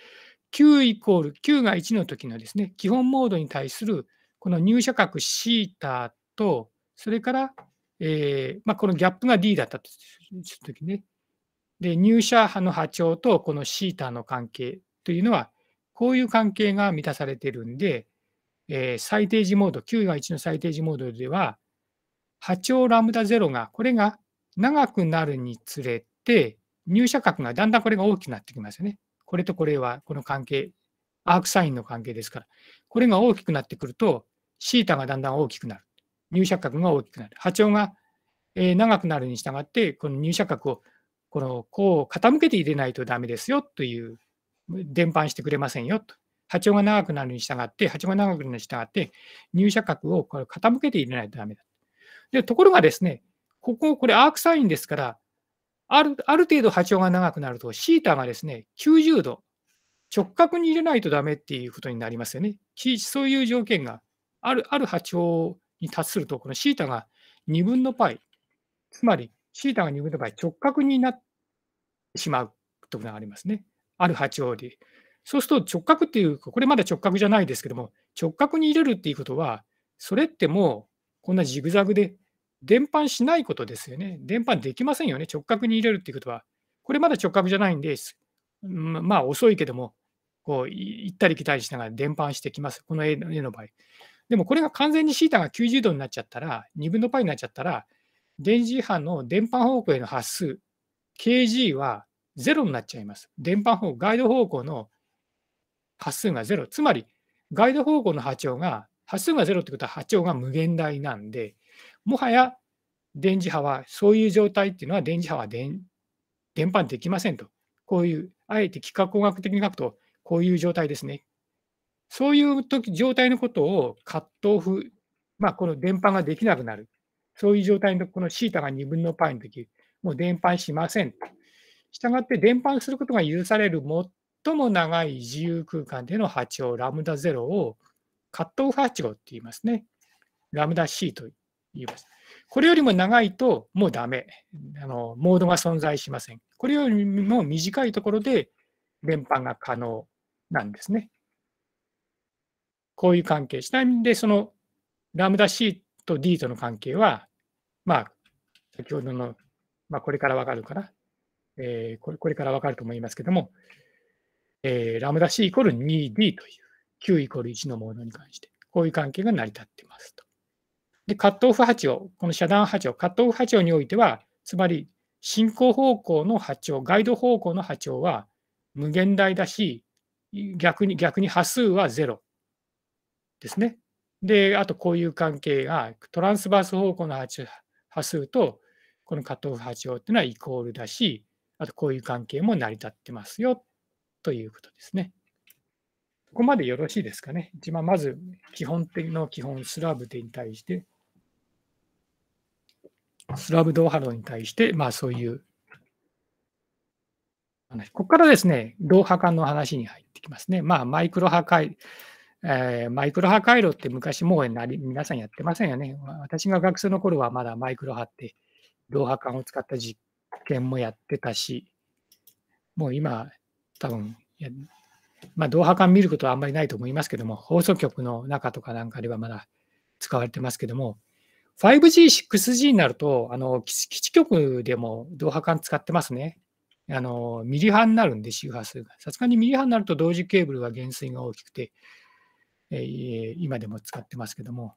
Speaker 1: Q イコール、Q が1の時のですね、基本モードに対する、この入射角シータと、それから、えー、まあ、このギャップが D だったとするときね。で、入射波の波長とこのシータの関係というのは、こういう関係が満たされてるんで、えー、最低時モード、9が1の最低時モードでは、波長ラムダ0が、これが長くなるにつれて、入射角がだんだんこれが大きくなってきますよね。これとこれは、この関係、アークサインの関係ですから、これが大きくなってくると、シータがだんだん大きくなる。入射角が大きくなる。波長が、えー、長くなるに従って、この入射角をこのこう傾けて入れないとダメですよという伝播してくれませんよと。波長が長くなるに従って、波長が長くなるに従って、入射角をこれ傾けて入れないとダメだ。で、ところがですね、ここ、これアークサインですから、あるある程度波長が長くなると、シータがですね、90度、直角に入れないとダメっていうことになりますよね。そういう条件が、あるある波長に達すると、このシータが2分の π、つまりシータが2分の π、直角になってしまうということがありますね。ある波長で。そうすると直角っていうか、これまだ直角じゃないですけども、直角に入れるっていうことは、それってもうこんなジグザグで伝播しないことですよね。伝播できませんよね。直角に入れるっていうことは。これまだ直角じゃないんです。まあ遅いけども、こう行ったり来たりしながら伝播してきます。この絵の場合。でもこれが完全にシータが90度になっちゃったら、2分のパイになっちゃったら、電磁波の伝播方向への発数、kg はゼロになっちゃいます。電波方、ガイド方向の発数がゼロ。つまり、ガイド方向の波長が、波数がゼロってことは波長が無限大なんで、もはや電磁波は、そういう状態っていうのは電磁波は電電波できませんと。こういう、あえて幾何工学的に書くと、こういう状態ですね。そういう時状態のことをカットオフ、まあ、この電波ができなくなる。そういう状態のこの θ が2分の π の時、もう電波しません。したがって伝播することが許される最も長い自由空間での波長、ラムダ0をカットオフ波長って言いますね。ラムダ C と言います。これよりも長いともうダメ。あのモードが存在しません。これよりも短いところで連播が可能なんですね。こういう関係。ちなみにそのラムダ C と D との関係は、まあ、先ほどの、まあ、これからわかるかな。えー、これこれからわかると思いますけども、えー、ラムダ C イコール 2D という Q イコール1のモードに関して、こういう関係が成り立っていますと。で、カットオフ波長、この遮断波長、カットオフ波長においては、つまり進行方向の波長、ガイド方向の波長は無限大だし、逆に逆に波数は0ですね。で、あとこういう関係が、トランスバース方向の波数と、このカットオフ波長っていうのはイコールだし、あとこういう関係も成り立ってますよということですね。ここまでよろしいですかね。一番まず基本的の基本スラブでに対して、スラブド波ハロに対して、まあそういう話。ここからですね、ドーハ間の話に入ってきますね。まあマイクロ波回、えー、マイクロ波回路って昔もうなり皆さんやってませんよね。私が学生の頃はまだマイクロ波って、ドーハ間を使った実研もやってたし、もう今、多分まあ、同派館見ることはあんまりないと思いますけども、放送局の中とかなんかではまだ使われてますけども、5G、6G になると、あの基地局でも同波管使ってますね。あのミリ波になるんで、周波数が。さすがにミリ波になると同時ケーブルは減衰が大きくて、えー、今でも使ってますけども、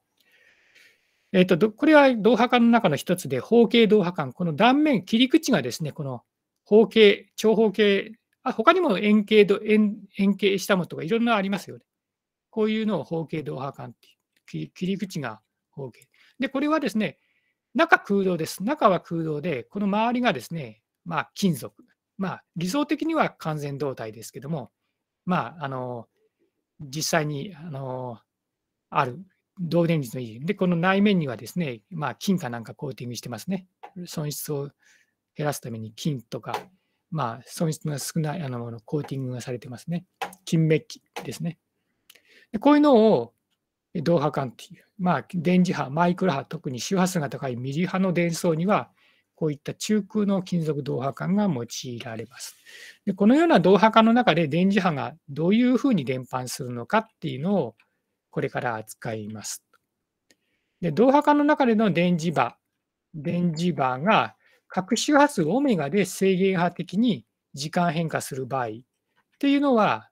Speaker 1: えっと、これは銅波管の中の一つで、方形銅波管、この断面、切り口がですね、この方形、長方形、あ他にも円形円、円形したものとかいろんなありますよね。こういうのを方形銅波管切り口が方形。で、これはですね、中空洞です。中は空洞で、この周りがですね、まあ、金属。まあ、理想的には完全胴体ですけども、まあ、あの、実際に、あの、ある導電率の維持。で、この内面にはですね、まあ、金かなんかコーティングしてますね。損失を減らすために金とか、まあ、損失の少ないあのコーティングがされてますね。金メッキですね。でこういうのを同波管っていう、まあ、電磁波、マイクロ波、特に周波数が高いミリ波の電装には、こういった中空の金属同波管が用いられます。でこのような同波管の中で電磁波がどういうふうに伝播するのかっていうのを、これから扱います。で、同波化の中での電磁場、電磁場が各周波数オメガで制限波的に時間変化する場合っていうのは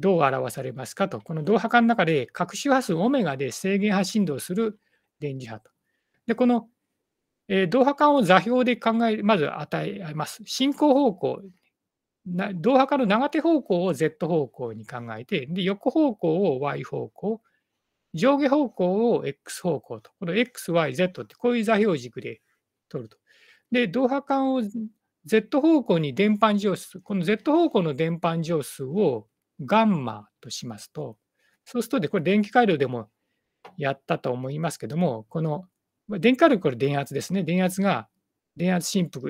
Speaker 1: どう表されますかと、この同波化の中で各周波数オメガで制限波振動する電磁波と。で、この同波間を座標で考え、まず与えます。進行方向、な同波化の長手方向を Z 方向に考えて、で横方向を Y 方向、上下方向を X 方向と、この XYZ ってこういう座標軸で取ると。で、同波間を Z 方向に電波乗数、この Z 方向の電波乗数をガンマとしますと、そうすると、これ電気回路でもやったと思いますけども、この電気回路これ電圧ですね。電圧が電圧振幅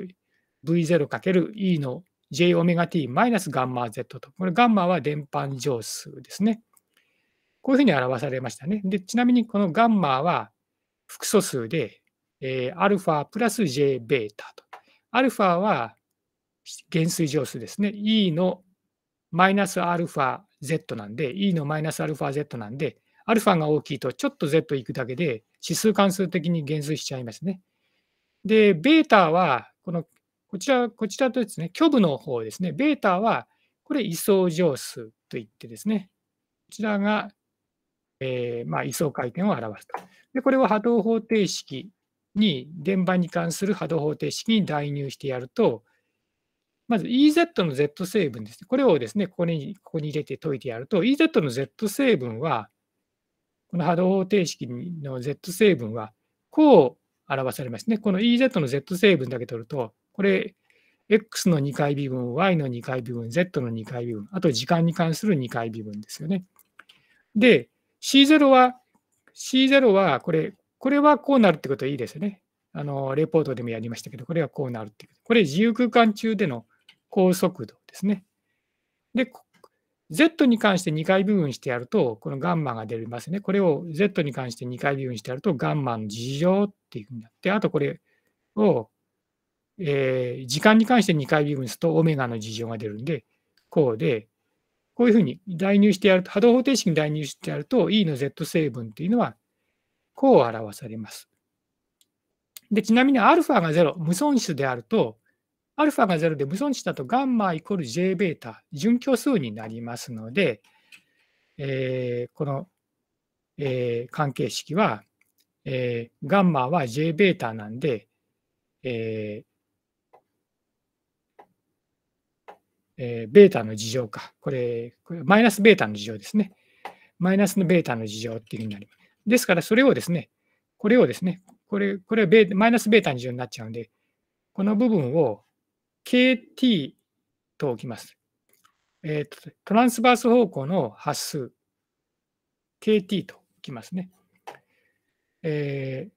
Speaker 1: V0×E の j オメガ t マイナスガンマ z と。これガンマは電波乗数ですね。こういうふうに表されましたね。で、ちなみにこのガンマは複素数で、えー、アルファプラス j ベータと。アルファは減衰乗数ですね。e のマイナスアルファ z なんで、e のマイナスアルファ z なんで、アルファが大きいとちょっと z 行くだけで指数関数的に減衰しちゃいますね。で、ベータはこのこちら、こちらとですね、虚部の方ですね、ベータは、これ、位相乗数といってですね、こちらが、えー、まあ、位相回転を表すと。で、これを波動方程式に、電波に関する波動方程式に代入してやると、まず EZ の Z 成分ですね。これをですね、ここにここに入れて解いてやると、EZ の Z 成分は、この波動方程式の Z 成分は、こう表されますね。この EZ の Z 成分だけ取ると、これ、x の2回微分、y の2回微分、z の2回微分、あと時間に関する2回微分ですよね。で、C0 は、C0 はこれ、これはこうなるってこといいですよね。あの、レポートでもやりましたけど、これはこうなるってこと。これ自由空間中での高速度ですね。で、Z に関して2回微分してやると、このガンマが出ますね。これを Z に関して2回微分してやると、ガンマの事情っていうふうになって、あとこれをえー、時間に関して2回微分するとオメガの事情が出るんで、こうで、こういうふうに代入してやると、波動方程式に代入してやると、E の Z 成分っていうのは、こう表されます。で、ちなみに α が0、無損失であると、α が0で無損失だとガンマイコール Jβ、準拠数になりますので、えー、この、えー、関係式は、えー、ガンマは Jβ なんで、えー、えー、ベータの事情か。これ、これマイナスベータの事情ですね。マイナスのベータの事情っていうふうになります。ですから、それをですね、これをですね、これ、これはベマイナスベータの事情になっちゃうんで、この部分を KT と置きます。えーと、トランスバース方向の発数、KT と置きますね。えー、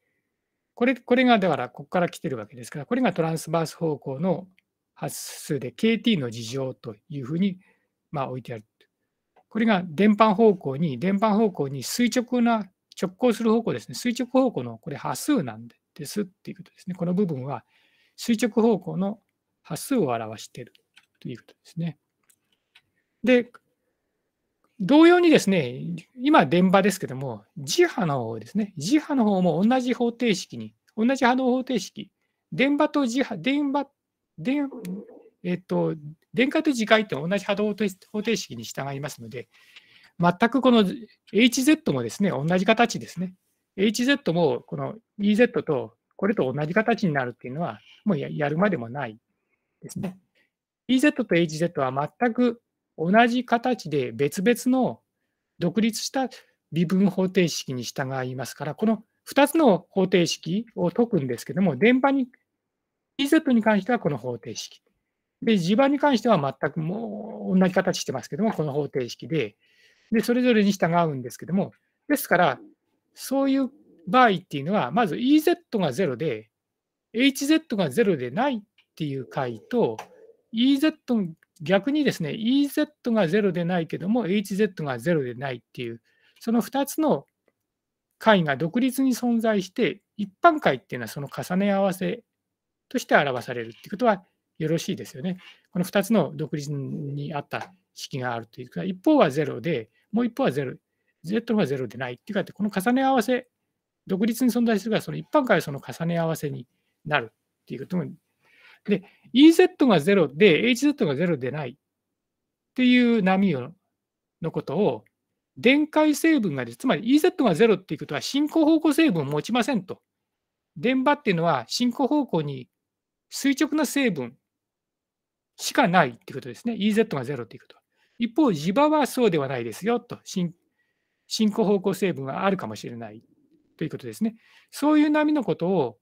Speaker 1: これこれが、だから、ここから来てるわけですから、これがトランスバース方向の発数で kt の事情というふうにまあ置いてある。これが電波方向に、電波方向に垂直な、直行する方向ですね。垂直方向のこれ波数なんですっていうことですね。この部分は垂直方向の波数を表しているということですね。で、同様にですね、今電波ですけども、磁波の方ですね。磁波の方も同じ方程式に、同じ波動方程式、電波と磁波、電波で、えっと、電荷と磁界って同じ波動方程式に従いますので、全くこの HZ もですね、同じ形ですね。HZ もこの EZ とこれと同じ形になるっていうのは、もうやるまでもないですね。EZ と HZ は全く同じ形で別々の独立した微分方程式に従いますから、この2つの方程式を解くんですけども、電波に EZ に関してはこの方程式。で、地盤に関しては全くもう同じ形してますけども、この方程式で、で、それぞれに従うんですけども、ですから、そういう場合っていうのは、まず EZ が0で、HZ が0でないっていう解と、EZ、逆にですね、EZ が0でないけども、HZ が0でないっていう、その2つの解が独立に存在して、一般解っていうのはその重ね合わせとして表されるっていうことはよろしいですよね。この2つの独立にあった式があるというか、一方は0で、もう一方は0、Z の方は0でないっていうかって、この重ね合わせ、独立に存在するが、その一般からその重ね合わせになるっていうことも。で、EZ が0で、HZ が0でないっていう波をのことを、電解成分がです、つまり EZ が0っていうことは進行方向成分を持ちませんと。電場っていうのは進行方向に垂直な成分しかないっていうことですね。EZ が0ということ。一方、磁場はそうではないですよと進。進行方向成分はあるかもしれないということですね。そういう波のことを、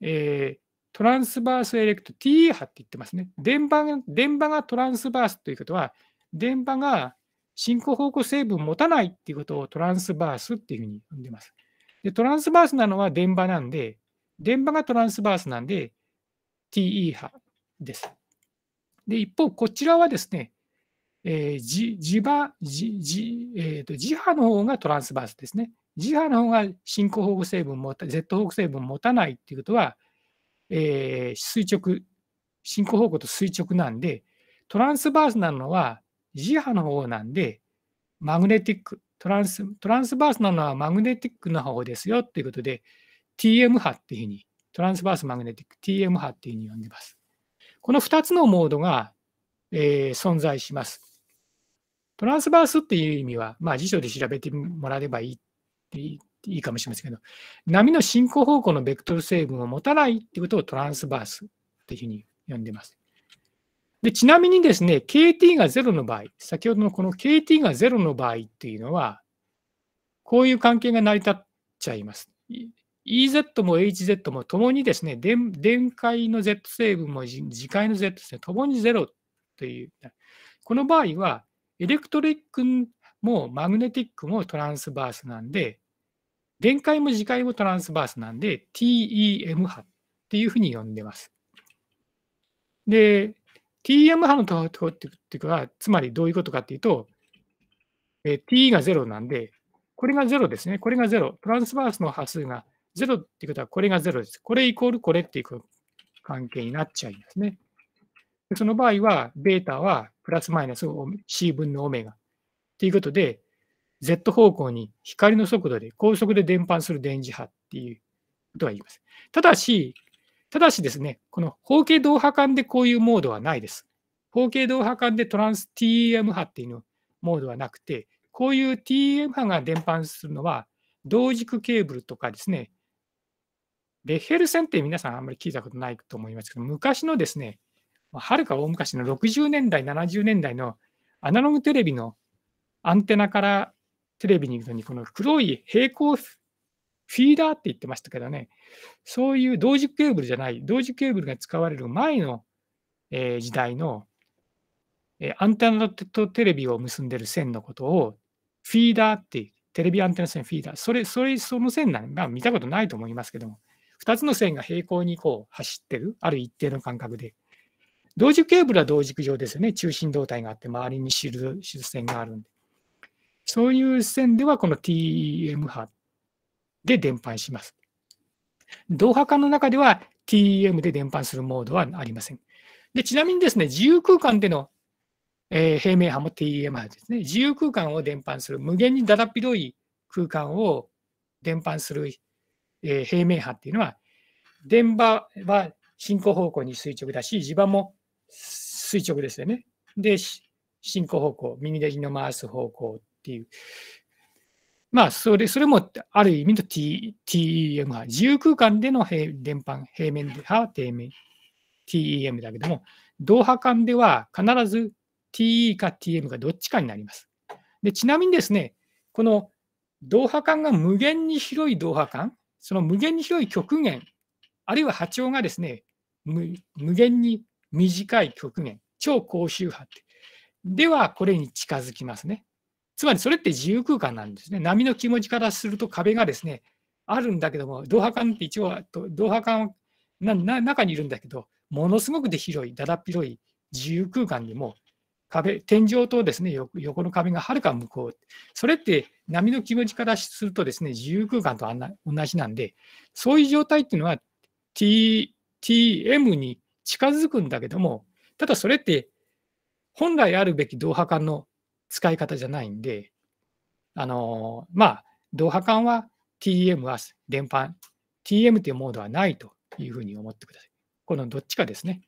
Speaker 1: えー、トランスバースエレクト t 波って言ってますね。電波電波がトランスバースということは、電波が進行方向成分を持たないっていうことをトランスバースっていうふうに呼んでます。でトランスバースなのは電波なんで、電波がトランスバースなんで、TE 波です。で、一方、こちらはですね、えー、場えーと、磁波の方がトランスバースですね。磁波の方が進行方向成分もた、Z 方向成分持たないっていうことは、えー、垂直、進行方向と垂直なんで、トランスバースなのは磁波の方なんで、マグネティック、トランストランスバースなのはマグネティックな方ですよっていうことで、TM 波っていうふうにトランスバースマグネティック TM 波っていうふうに呼んでます。この2つのモードが、えー、存在します。トランスバースっていう意味は、まあ、辞書で調べてもらえればいいいいかもしれませんけど、波の進行方向のベクトル成分を持たないっていうことをトランスバースっていうふうに呼んでます。でちなみにですね、KT が0の場合、先ほどのこの KT が0の場合っていうのは、こういう関係が成り立っちゃいます。EZ も HZ もともにですね、電解の Z 成分も磁界の Z ですね、ともに0という。この場合は、エレクトリックもマグネティックもトランスバースなんで、電解も磁界もトランスバースなんで、TEM 波っていうふうに呼んでます。で、TM 波のとこっていうかは、つまりどういうことかっていうと、え T が0なんで、これが0ですね。これが0。トランスバースの波数が0ってことはこれが0です。これイコールこれっていう関係になっちゃいますね。その場合は、ベータはプラスマイナス c 分のオメガ。ということで、z 方向に光の速度で、高速で伝播する電磁波っていうことは言います。ただし、ただしですね、この方形同波間でこういうモードはないです。方形同波間でトランス TEM 波っていうのモードはなくて、こういう TEM 波が伝播するのは、同軸ケーブルとかですね、レッヘル線って皆さんあんまり聞いたことないと思いますけど、昔のですね、はるか大昔の60年代、70年代のアナログテレビのアンテナからテレビに行くのに、この黒い平行フィーダーって言ってましたけどね、そういう同時ケーブルじゃない、同時ケーブルが使われる前の、え時代の、えアンテナとテレビを結んでる線のことをフィーダーってテレビアンテナ線フィーダー、それ、それ、その線なんか見たことないと思いますけども、2つの線が平行にこう走ってる、ある一定の間隔で。同軸ケーブルは同軸上ですよね。中心導体があって、周りにシルシ線があるんで。そういう線では、この TM 波で伝播します。同波間の中では TM で伝播するモードはありません。でちなみにですね、自由空間での、えー、平面波も TM 波ですね。自由空間を伝播する、無限にだだっ広い空間を伝播するえー、平面波っていうのは、電波は進行方向に垂直だし、地盤も垂直ですよね。で、進行方向、右手の回す方向っていう。まあ、それ、それもある意味の T、TEM 波。自由空間での平電波、平面波は底面、TEM だけども、同波間では必ず TE か TM かどっちかになります。で、ちなみにですね、この同波間が無限に広い同波間、その無限に広い極限、あるいは波長がですね、無限に短い極限、超高周波って、ではこれに近づきますね。つまりそれって自由空間なんですね。波の気持ちからすると壁がですね、あるんだけども、ドーハって一応、ドーハ館な中にいるんだけど、ものすごくで広い、だだっ広い自由空間にも壁、天井とですね、横の壁がはるか向こう。それって波の気持ちからするとですね、自由空間と同じなんで、そういう状態っていうのは T、TM に近づくんだけども、ただそれって本来あるべき同波管の使い方じゃないんで、あのまあ、同波管は TM は連波。TM というモードはないというふうに思ってください。このどっちかですね。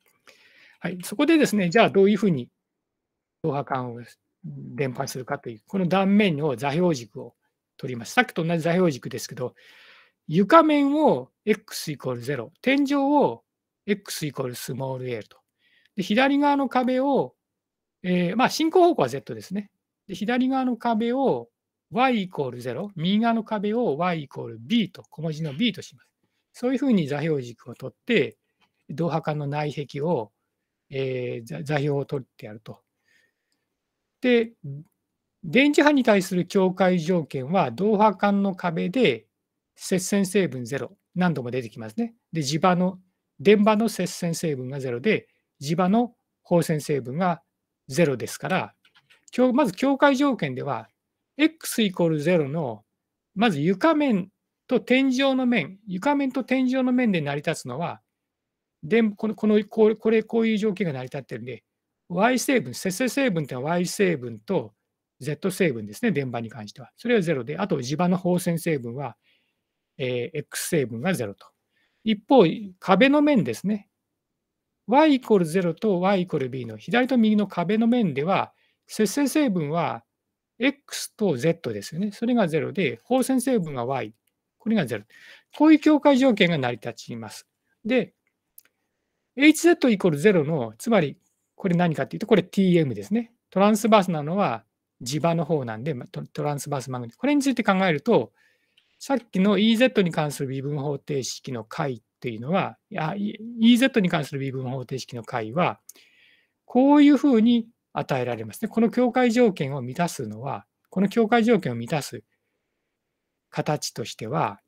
Speaker 1: はい、そこでですね、じゃあどういうふうに動波管を伝播するかという、この断面を座標軸を取ります。さっきと同じ座標軸ですけど、床面を x イコール0、天井を x イコールスモール l と。で左側の壁を、えー、まあ、進行方向は z ですね。で左側の壁を y イコール0、右側の壁を y イコール b と、小文字の b とします。そういうふうに座標軸を取って、同波間の内壁を、えー、座標を取ってやるとで、電磁波に対する境界条件は、銅波間の壁で接線成分0、何度も出てきますね。で、磁場の、電場の接線成分が0で、磁場の放線成分が0ですから、まず境界条件では、x イコール0の、まず床面と天井の面、床面と天井の面で成り立つのは、でこのこのこれ、こういう条件が成り立ってるんで、Y 成分、節制成分ってのは Y 成分と Z 成分ですね、電波に関しては。それは0で、あと磁場の放線成分は、えー、X 成分が0と。一方、壁の面ですね。Y イコール0と Y イコール B の左と右の壁の面では、節制成分は X と Z ですよね。それが0で、放線成分が Y。これが0。こういう境界条件が成り立ちます。で、HZ イコール0の、つまりこれ何かっていうと、これ TM ですね。トランスバースなのは磁場の方なんで、トランスバースマグネット。これについて考えると、さっきの EZ に関する微分方程式の解っていうのは、EZ に関する微分方程式の解は、こういうふうに与えられますね。この境界条件を満たすのは、この境界条件を満たす形としては、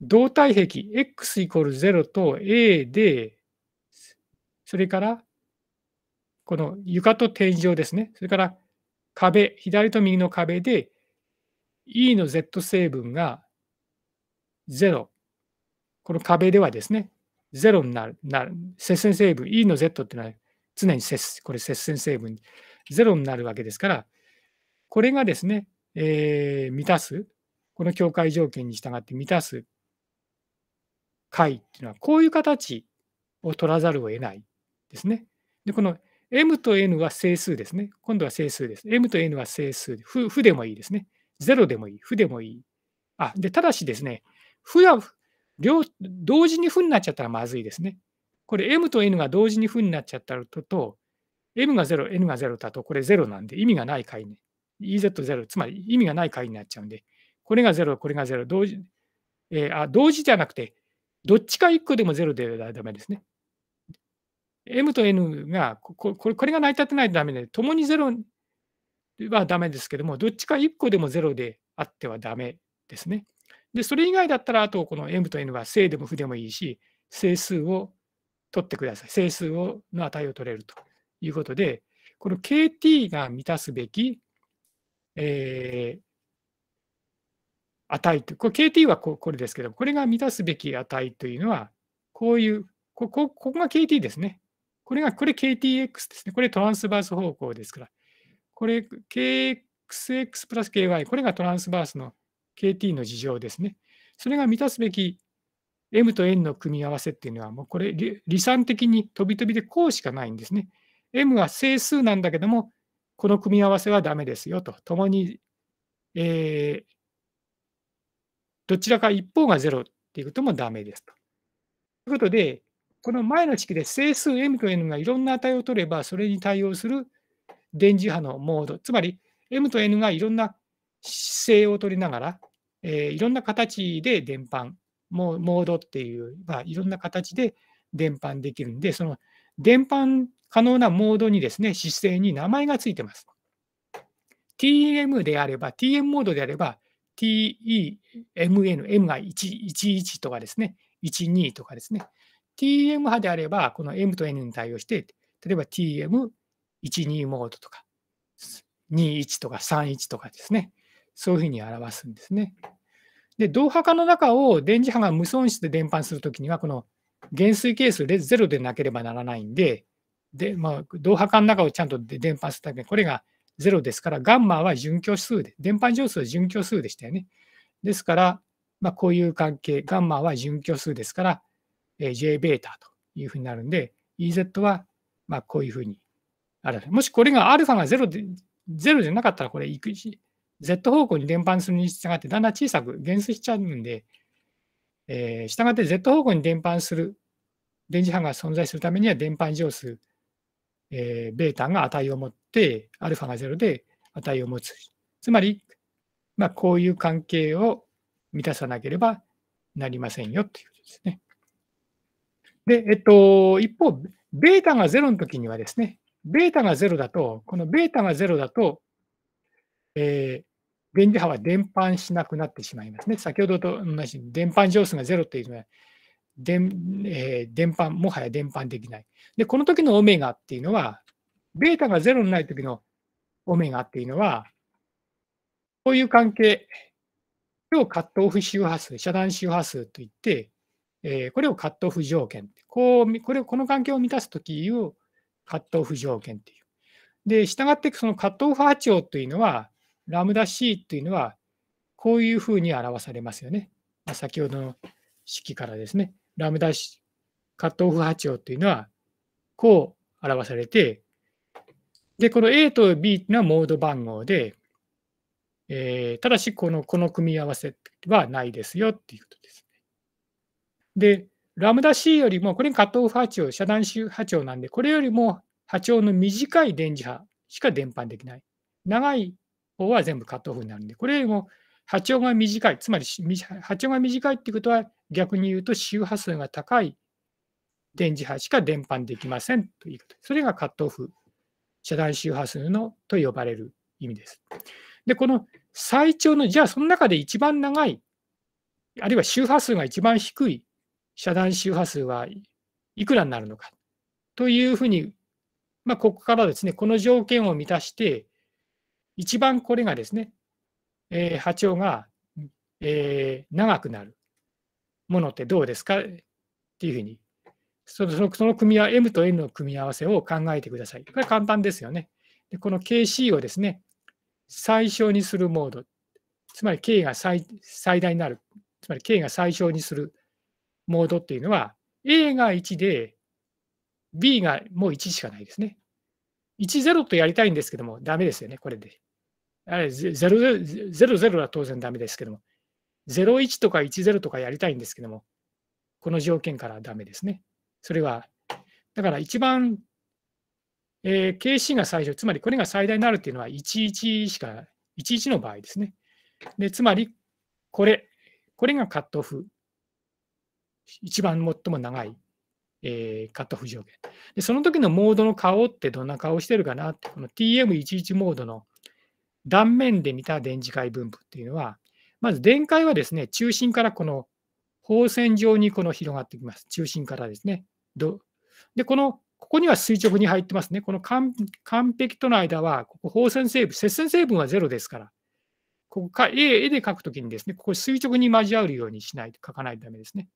Speaker 1: 動体壁 x イコール0と a で、それからこの床と天井ですね、それから壁、左と右の壁で E の Z 成分が0。この壁ではですね、0になる。なる接線成分、E の Z っていうのは常に接これ接線成分0になるわけですから、これがですね、えー、満たす、この境界条件に従って満たす解っていうのは、こういう形を取らざるを得ないですね。で、この M と N は整数ですね。今度は整数です。M と N は整数。負負でもいいですね。0でもいい。負でもいい。あ、で、ただしですね、負は両同時に負になっちゃったらまずいですね。これ M と N が同時に負になっちゃったと、M が0、N が0だと、これ0なんで意味がない解ね。EZ0、つまり意味がない解になっちゃうんで、これが0、これが0、同時、えー、あ同時じゃなくて、どっちか1個でも0ではダメですね。M と N がここれが成り立ってないとダメで、共に0はダメですけども、どっちか1個でも0であってはダメですね。で、それ以外だったら、あとこの M と N は正でも負でもいいし、整数を取ってください。整数をの値を取れるということで、この KT が満たすべき、えー、値て、これ KT はここれですけども、これが満たすべき値というのは、こういう、ここここが KT ですね。これが、これ KTX ですね。これトランスバース方向ですから。これ KXX プラス KY。これがトランスバースの KT の事情ですね。それが満たすべき M と N の組み合わせっていうのは、もうこれ理算的に飛び飛びでこうしかないんですね。M は整数なんだけども、この組み合わせはダメですよと。共に、えー、どちらか一方が0っていうこともダメですと。ということで、この前の式で整数 m と n がいろんな値を取れば、それに対応する電磁波のモード、つまり m と n がいろんな姿勢を取りながら、えー、いろんな形で伝播、モードっていう、まあ、いろんな形で伝播できるんで、その伝播可能なモードにですね、姿勢に名前がついてます。TM であれば、TM モードであれば、TEMN、M が11とかですね、12とかですね、TM 波であれば、この M と N に対応して、例えば TM12 モードとか、21とか31とかですね。そういうふうに表すんですね。で、同波化の中を電磁波が無損失で伝播するときには、この減衰係数で0でなければならないんで、でまあ、同波化の中をちゃんと伝播するために、これが0ですから、ガンマは準拠数で、電波上数は準拠数でしたよね。ですから、まあ、こういう関係、ガンマは準拠数ですから、Jβ というふうになるんで、EZ はまこういうふうにる。もしこれが α が0で0じゃなかったら、これいくし、Z 方向に伝播するに従ってだんだん小さく減衰しちゃうんで、えー、従って Z 方向に伝播する電磁波が存在するためには伝播乗数、えー、ベータが値を持って、アルファが0で値を持つ。つまり、まあ、こういう関係を満たさなければなりませんよということですね。で、えっと、一方、ベータが0の時にはですね、ベータが0だと、このベータが0だと、えー、電磁波は伝播しなくなってしまいますね。先ほどと同じ、伝播乗数が0というのは、電、えー、伝播、もはや伝播できない。で、この時のオメガっていうのは、ベータが0にない時のオメガっていうのは、こういう関係、超カットオフ周波数、遮断周波数といって、えこれをカットオフ条件。こう、これを、この環境を満たすときをカットオフ条件っていう。で、従ってそのカットオフ波長というのは、ラムダ C というのは、こういうふうに表されますよね。ま先ほどの式からですね。ラムダカットオフ波長というのは、こう表されて、で、この A と B というのはモード番号で、えー、ただしこの、この組み合わせはないですよっていうことです。で、ラムダ C よりも、これにカットオフ波長、遮断周波長なんで、これよりも波長の短い電磁波しか伝播できない。長い方は全部カットオフになるんで、これよりも波長が短い、つまり波長が短いってことは逆に言うと周波数が高い電磁波しか伝播できませんということ。それがカットオフ、遮断周波数のと呼ばれる意味です。で、この最長の、じゃあその中で一番長い、あるいは周波数が一番低い遮断周波数はいくらになるのかというふうに、まあ、ここからですね、この条件を満たして、一番これがですね、えー、波長が、えー、長くなるものってどうですかっていうふうにそのその組み合わ M と N の組み合わせを考えてください。これ簡単ですよね。でこの KC をですね、最小にするモード、つまり K が最大になる、つまり K が最小にするモードっていうのは、A が1で、B がもう1しかないですね。10とやりたいんですけども、ダメですよね、これで。あれ、00は当然ダメですけども、01とか10とかやりたいんですけども、この条件からダメですね。それは、だから一番、えー、KC が最初、つまりこれが最大になるっていうのは11しか、11の場合ですね。で、つまり、これ、これがカットオフ一番最も長い、えー、カットオフ上限で。その時のモードの顔ってどんな顔してるかなって、この TM11 モードの断面で見た電磁界分布っていうのは、まず電解はですね、中心からこの放線状にこの広がってきます。中心からですね。で、この、ここには垂直に入ってますね。この完璧との間は、ここ放線成分、接線成分はゼロですから、ここか絵絵で描くときにですね、ここ垂直に交わるようにしないと描かないとダメですね。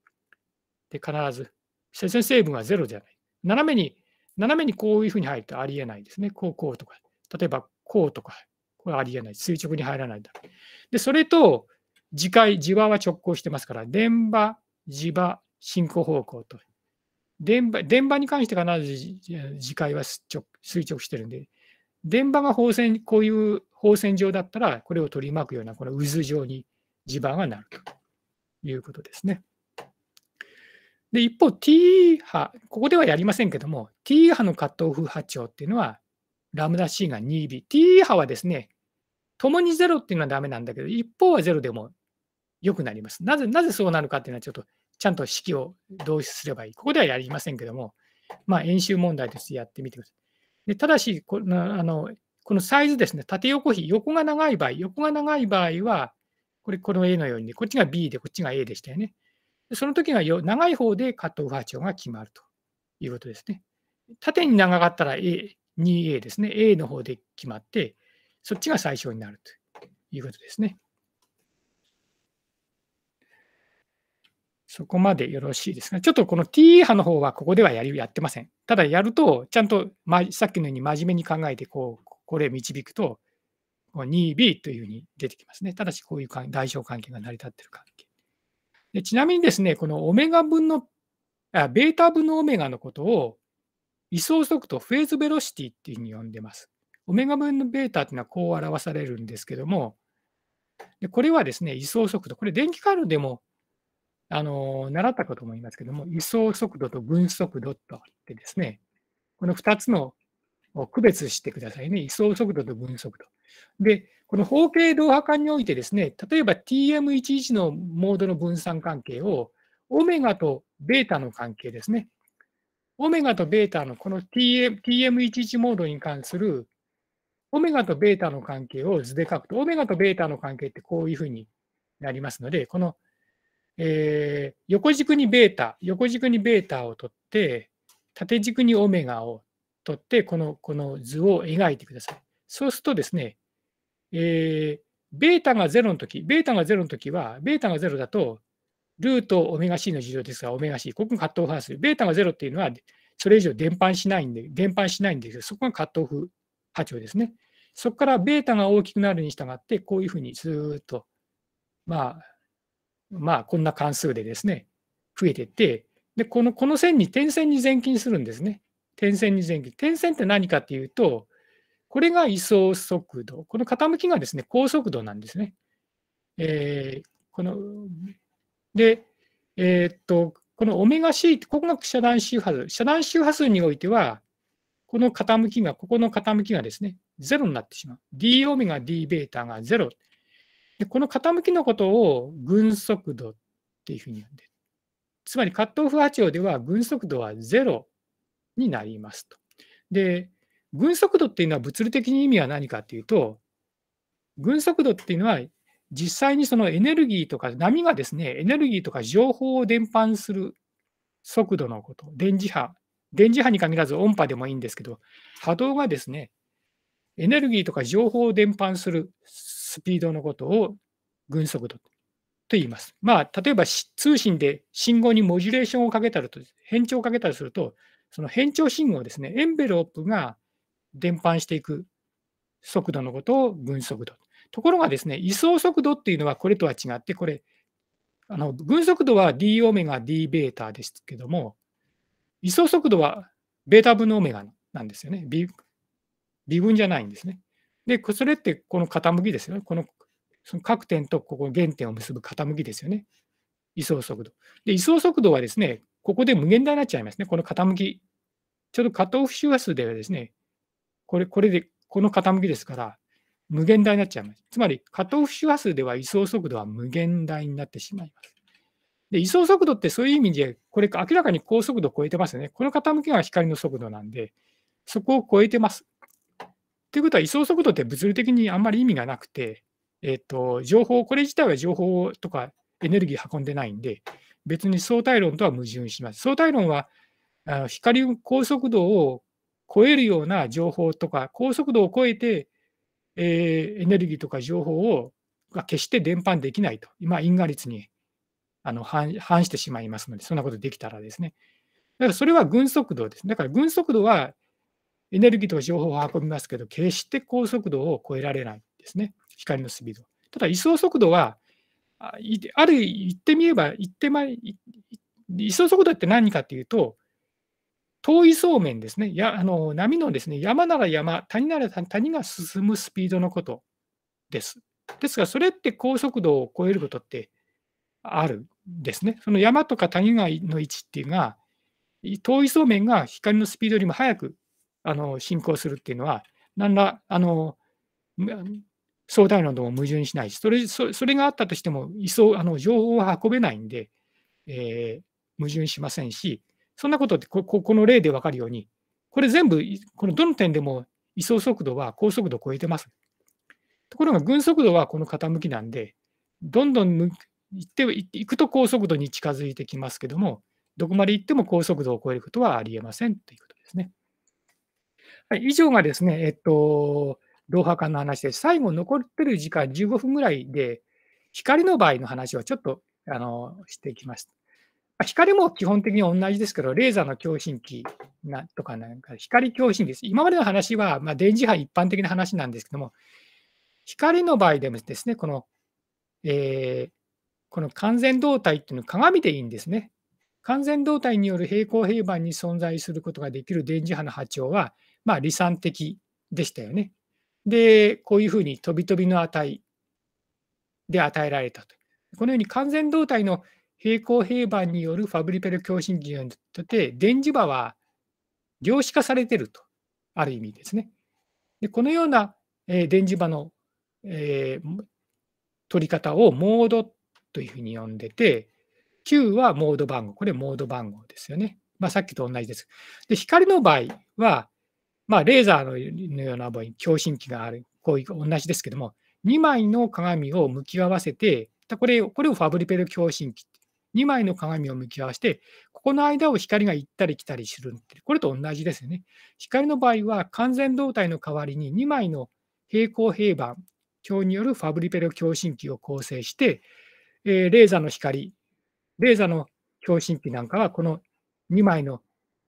Speaker 1: で必ず、線成分はロじゃない。斜めに、斜めにこういうふうに入るとありえないですね。こう、こうとか。例えば、こうとか。これありえない。垂直に入らないだろう。で、それと、磁界、磁場は直行してますから、電場、磁場、進行方向と。電波電場に関して必ず磁界は垂直してるんで、電場が放線、こういう放線状だったら、これを取り巻くような、この渦状に磁場がなるということですね。で、一方 T 波、ここではやりませんけども、T 波のカットオフ波長っていうのは、ラムダ C が 2B。T 波はですね、共に0っていうのはダメなんだけど、一方は0でも良くなります。なぜ、なぜそうなるかっていうのは、ちょっとちゃんと式を導出すればいい。ここではやりませんけども、まあ、演習問題としてやってみてください。でただしこのあの、このサイズですね、縦横比、横が長い場合、横が長い場合は、これ、この A のように、こっちが B で、こっちが A でしたよね。その時が長い方でカットオフ波長が決まるということですね。縦に長かったら A、2A ですね。A の方で決まって、そっちが最小になるということですね。そこまでよろしいですか。ちょっとこの t 波の方はここではやりやってません。ただやると、ちゃんと、ま、さっきのように真面目に考えてこう、これ導くと、2B というふうに出てきますね。ただし、こういう代償関係が成り立っているか。でちなみにですね、このオメガ分の、あベータ分のオメガのことを、位相速度、フェーズベロシティっていうふうに呼んでます。オメガ分のベータっていうのはこう表されるんですけども、でこれはですね、位相速度、これ電気回路でもあの習ったかと思いますけども、位相速度と分速度とあってですね、この2つのを区別してくださいね、位相速度と分速度。で、この方形同波間においてですね、例えば TM11 のモードの分散関係を、オメガとベータの関係ですね。オメガとベータのこの TM 1 1モードに関するオメガとベータの関係を図で書くと、オメガとベータの関係ってこういうふうになりますので、この、えー、横軸にベータ、横軸にベータを取って、縦軸にオメガを取って、このこの図を描いてください。そうするとですね、えー、ベータが0の時、ベータが0の時は、ベータが0だと、ルートオメガ C の事情ですが、オメガ C、ここがカットオフハすス。ベータが0っていうのは、それ以上伝播しないんで、伝播しないんですそこがカットオフ波長ですね。そこからベータが大きくなるに従って、こういうふうにずっと、まあ、まあ、こんな関数でですね、増えていって、で、この、この線に、点線に前傾するんですね。点線に前傾。点線って何かっていうと、これが位相速度。この傾きがですね、高速度なんですね。えー、この、で、えー、っと、このオメガ C ー、ここが遮断周波数。遮断周波数においては、この傾きが、ここの傾きがですね、0になってしまう。d オメガ d ベータが0。でこの傾きのことを群速度っていうふうに呼んでる。つまりカットオフ波長では群速度は0になりますと。で、軍速度っていうのは物理的に意味は何かっていうと、軍速度っていうのは、実際にそのエネルギーとか波がですね、エネルギーとか情報を伝播する速度のこと、電磁波、電磁波に限らず音波でもいいんですけど、波動がですね、エネルギーとか情報を伝播するスピードのことを軍速度と言います。まあ、例えば通信で信号にモジュレーションをかけたりと、変調をかけたりすると、その変調信号ですね、エンベロープが伝播していく速度のことを分速度。ところがですね、位相速度っていうのはこれとは違って、これ、あの分速度は d オメガ d ベータですけども、位相速度はベータ分のオメガなんですよね。微分じゃないんですね。で、それってこの傾きですよね。このその各点とここ原点を結ぶ傾きですよね。位相速度。で、位相速度はですね、ここで無限大になっちゃいますね。この傾き。ちょうどカットオフ周波数ではですね、これこれで、この傾きですから、無限大になっちゃいます。つまり、加藤不周波数では移送速度は無限大になってしまいます。で移送速度ってそういう意味で、これ明らかに高速度を超えてますよね。この傾きが光の速度なんで、そこを超えてます。ということは、移送速度って物理的にあんまり意味がなくて、えっと、と情報、これ自体は情報とかエネルギー運んでないんで、別に相対論とは矛盾します。相対論はあの光高速度を超えるような情報とか、高速度を超えて、えー、エネルギーとか情報をが決して伝播できないと、今、因果率にあの反してしまいますので、そんなことできたらですね。だからそれは軍速度です。だから軍速度はエネルギーとか情報を運びますけど、決して高速度を超えられないですね、光のスピード。ただ、移送速度は、ある言ってみれば、言ってま、移送速度って何かというと、遠いそうめんですね、やあの波のですね山なら山、谷なら谷が進むスピードのことです。ですが、それって高速度を超えることってあるんですね。その山とか谷の位置っていうのが、遠いそうめんが光のスピードよりも速くあの進行するっていうのは、何らあの相対なども矛盾しないし、それそれがあったとしても、いそうあの情報は運べないんで、えー、矛盾しませんし、そんなことってこの例で分かるように、これ全部、このどの点でも移送速度は高速度を超えてます。ところが、軍速度はこの傾きなんで、どんどん行っていくと高速度に近づいてきますけども、どこまで行っても高速度を超えることはありえませんということですね。はい、以上がですね、えっと、ローハ間の話で最後残ってる時間15分ぐらいで、光の場合の話をちょっとあのしていきます。まあ、光も基本的に同じですけど、レーザーの共振器なとかなんか、光共振器です。今までの話は、まあ、電磁波一般的な話なんですけども、光の場合でもですね、この、えー、この完全動態っていうのは鏡でいいんですね。完全動態による平行平板に存在することができる電磁波の波長は、まあ、理算的でしたよね。で、こういうふうに飛び飛びの値で与えられたと。このように完全動態の平行平板によるファブリペル共振器によって電磁場は量子化されてると、ある意味ですね。でこのような、えー、電磁場の、えー、取り方をモードというふうに呼んでて、Q はモード番号、これモード番号ですよね。まあ、さっきと同じです。で光の場合は、まあ、レーザーのような場合、共振器がある、こういう同じですけども、2枚の鏡を向き合わせて、これこれをファブリペル共振器2枚の鏡を向き合わせて、ここの間を光が行ったり来たりする。これと同じですよね。光の場合は完全動体の代わりに2枚の平行平板鏡によるファブリペル共振器を構成して、えー、レーザーの光、レーザーの共振器なんかはこの2枚の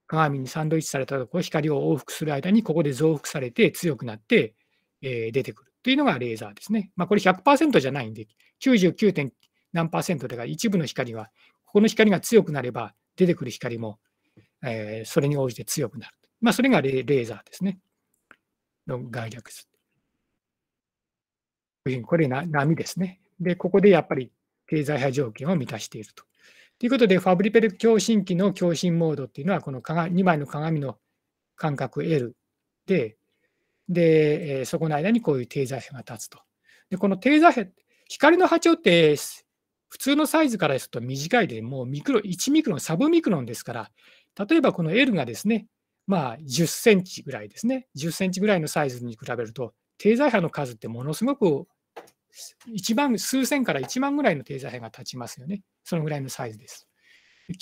Speaker 1: 鏡にサンドイッチされたところ、光を往復する間にここで増幅されて強くなって、えー、出てくるというのがレーザーですね。まあ、これ100%じゃないんで、99. 何パーセントだか一部の光は、ここの光が強くなれば、出てくる光も、えー、それに応じて強くなる。まあ、それがレーザーですね。の概略図。これな波ですね。で、ここでやっぱり経済波条件を満たしていると。ということで、ファブリペル共振器の共振モードっていうのは、この2枚の鏡の間隔 L で、で、そこの間にこういう低座波が立つと。で、この低座波、光の波長って普通のサイズからすると短いで、もうミクロ1ミクロン、サブミクロンですから、例えばこの L がですね、まあ、10センチぐらいですね、10センチぐらいのサイズに比べると、低材波の数ってものすごく1万、数千から1万ぐらいの低材波が立ちますよね。そのぐらいのサイズです。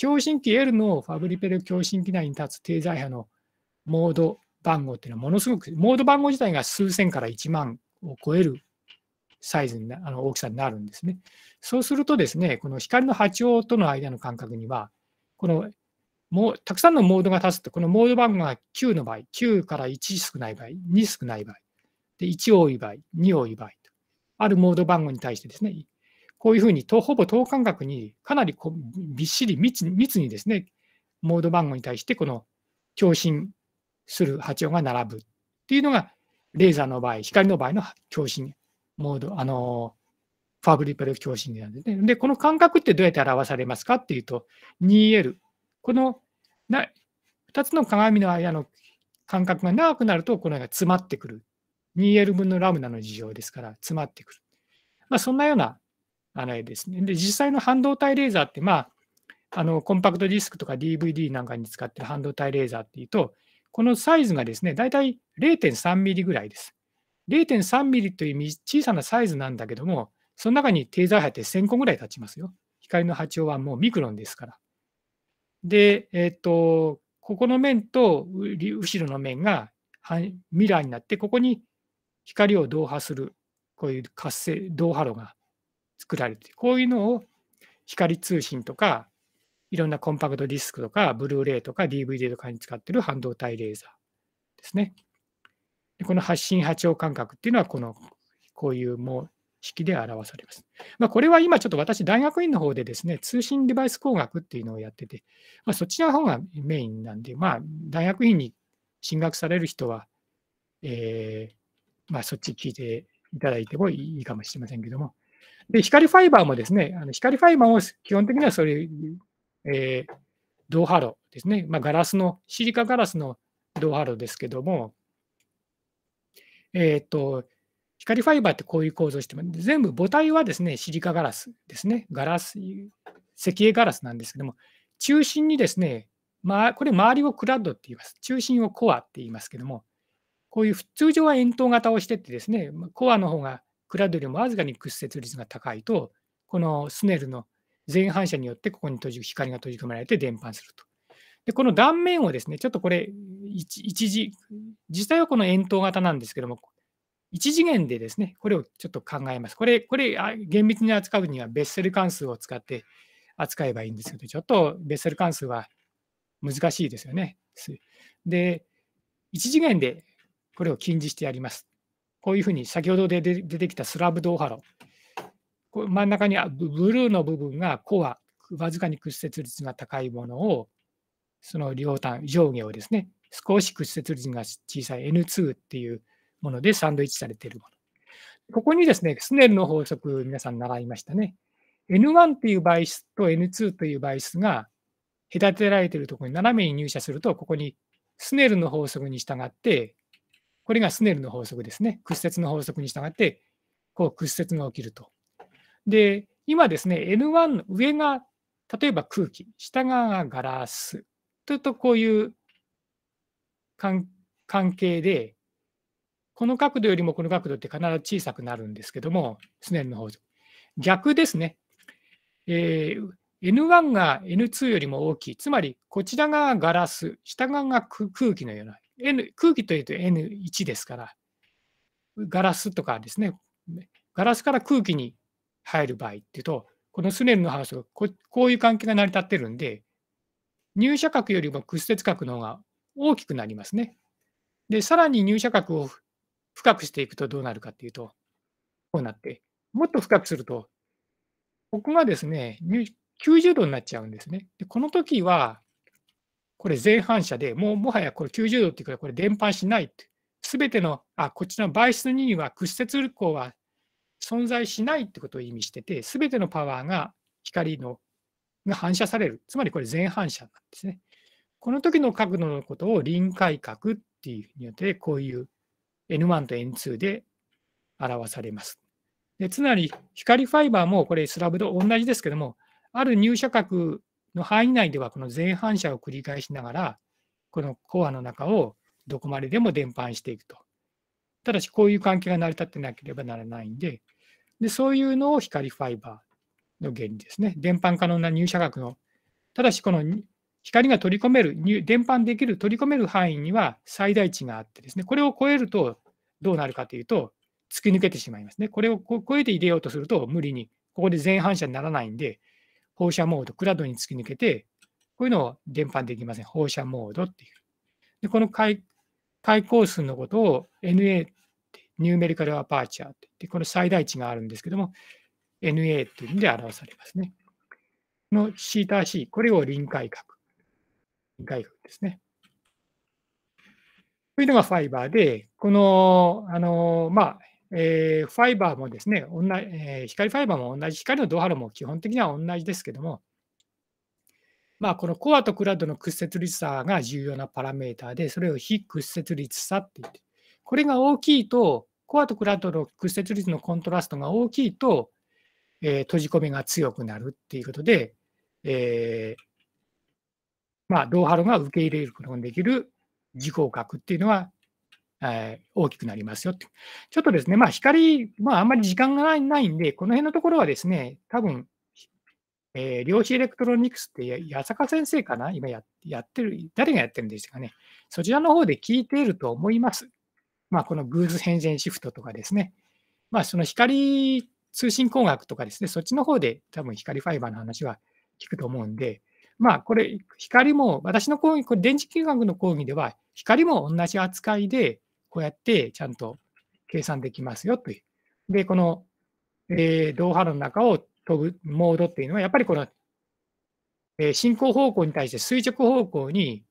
Speaker 1: 共振器 L のファブリペル共振器内に立つ低材波のモード番号っていうのはものすごく、モード番号自体が数千から1万を超えるサイズになあの大きさになるんですね。そうするとですね、この光の波長との間の間隔には、このもうたくさんのモードが立つと、このモード番号が9の場合、9から1少ない場合、2少ない場合、で1多い場合、2多い場合と、あるモード番号に対してですね、こういうふうにとほぼ等間隔にかなりこびっしり密密にですね、モード番号に対してこの共振する波長が並ぶっていうのが、レーザーの場合、光の場合の共振モード、あの、ファブリパル共振なんですね。で、この間隔ってどうやって表されますかっていうと、2L。このな2つの鏡の間の感隔が長くなると、このが詰まってくる。2L 分のラムダの事情ですから、詰まってくる。まあ、そんなようなあれですね。で、実際の半導体レーザーって、まあ、あのコンパクトディスクとか DVD なんかに使ってる半導体レーザーっていうと、このサイズがですね、大体0.3ミリぐらいです。0.3ミリという小さなサイズなんだけども、その中に低材波って1000個ぐらい立ちますよ。光の波長はもうミクロンですから。で、えっ、と、ここの面と後ろの面がミラーになって、ここに光を同波する、こういう活性、同波炉が作られて、こういうのを光通信とか、いろんなコンパクトディスクとか、ブルーレイとか DVD とかに使っている半導体レーザーですね。この発信波長感覚っていうのは、この、こういうもう式で表されます。まあ、これは今ちょっと私、大学院の方でですね、通信デバイス工学っていうのをやってて、まあ、そっちの方がメインなんで、まあ、大学院に進学される人は、えー、まあ、そっち聞いていただいてもいいかもしれませんけども。で、光ファイバーもですね、あの光ファイバーも基本的にはそういう、えー、銅波ですね、まあ、ガラスの、シリカガラスの銅波路ですけども、えっ、ー、と、光ファイバーってこういう構造してます。全部母体はですね、シリカガラスですね。ガラス、石英ガラスなんですけども、中心にですね、まあ、これ周りをクラッドって言います。中心をコアって言いますけども、こういう通常は円筒型をしててですね、コアの方がクラッドよりもわずかに屈折率が高いと、このスネルの前反射によってここに光が閉じ込められて伝播すると。で、この断面をですね、ちょっとこれ、一次、実際はこの円筒型なんですけども、一次元でですね、これをちょっと考えます。これ、これ厳密に扱うにはベッセル関数を使って扱えばいいんですけど、ちょっとベッセル関数は難しいですよね。で、一次元でこれを禁じしてやります。こういうふうに先ほどで出てきたスラブドーハロ。真ん中にブルーの部分がコア、わずかに屈折率が高いものをその両端、上下をですね、少し屈折率が小さい N2 っていうものでサンドイッチされているもの。ここにですね、スネルの法則、皆さん習いましたね。N1 という倍数と N2 という倍数が隔てられているところに斜めに入射すると、ここにスネルの法則に従って、これがスネルの法則ですね。屈折の法則に従って、こう屈折が起きると。で、今ですね、N1 の上が例えば空気、下側がガラス、ととこういう関係で、この角度よりもこの角度って必ず小さくなるんですけども、スネルの法則。逆ですね。えー、N1 が N2 よりも大きい。つまり、こちら側がガラス、下側が空気のような。N 空気というと N1 ですから、ガラスとかですね、ガラスから空気に入る場合っていうと、このスネルのとここういう関係が成り立ってるんで、入射角よりも屈折角の方が大きくなりますね。で、さらに入射角を深くしていくとどうなるかっていうと、こうなって、もっと深くすると、ここがですね、90度になっちゃうんですね。でこの時は、これ前反射で、もうもはやこれ90度っていうか、これ伝播しない。すべての、あ、こっちの倍数2は屈折光は存在しないってことを意味してて、すべてのパワーが光のが反射される。つまりこれ全反射なんですね。この時の角度のことを臨界角っていうふうによって、こういう N1 と N2 で表されます。でつまり光ファイバーもこれスラブと同じですけども、ある入射角の範囲内ではこの全反射を繰り返しながら、このコアの中をどこまででも伝播していくと。ただし、こういう関係が成り立ってなければならないんで、でそういうのを光ファイバー。の原理ですね。伝播可能な入射角の。ただし、この光が取り込める、伝播できる、取り込める範囲には最大値があってですね、これを超えるとどうなるかというと、突き抜けてしまいますね。これを超えて入れようとすると、無理に、ここで全反射にならないんで、放射モード、クラウドに突き抜けて、こういうのを伝播できません。放射モードっていう。で、この開口数のことを NA って、ニューメリカルアパーチャーって言って、この最大値があるんですけども、NA というので表されますね。この θC、これを臨界角。臨界角ですね。というのがファイバーで、この、あの、まあ、えー、ファイバーもですね、同じえー、光ファイバーも同じ、光のドハロも基本的には同じですけども、まあ、このコアとクラウドの屈折率差が重要なパラメーターで、それを非屈折率差って言って、これが大きいと、コアとクラウドの屈折率のコントラストが大きいと、えー、閉じ込めが強くなるっていうことで、えー、まあ、ローハロが受け入れることができる自己核っていうのは、えー、大きくなりますよって。ちょっとですね、まあ、光、まあ、あんまり時間がないんで、この辺のところはですね、多分えー、量子エレクトロニクスって、八坂先生かな今やってる、誰がやってるんでしかね。そちらの方で聞いていると思います。まあ、この偶数変遷シフトとかですね。まあ、その光通信工学とかですね、そっちの方で多分光ファイバーの話は聞くと思うんで、まあこれ光も、私の講義、これ電磁気学の講義では光も同じ扱いでこうやってちゃんと計算できますよという。で、この、えー、同波の中を飛ぶモードっていうのはやっぱりこの、えー、進行方向に対して垂直方向に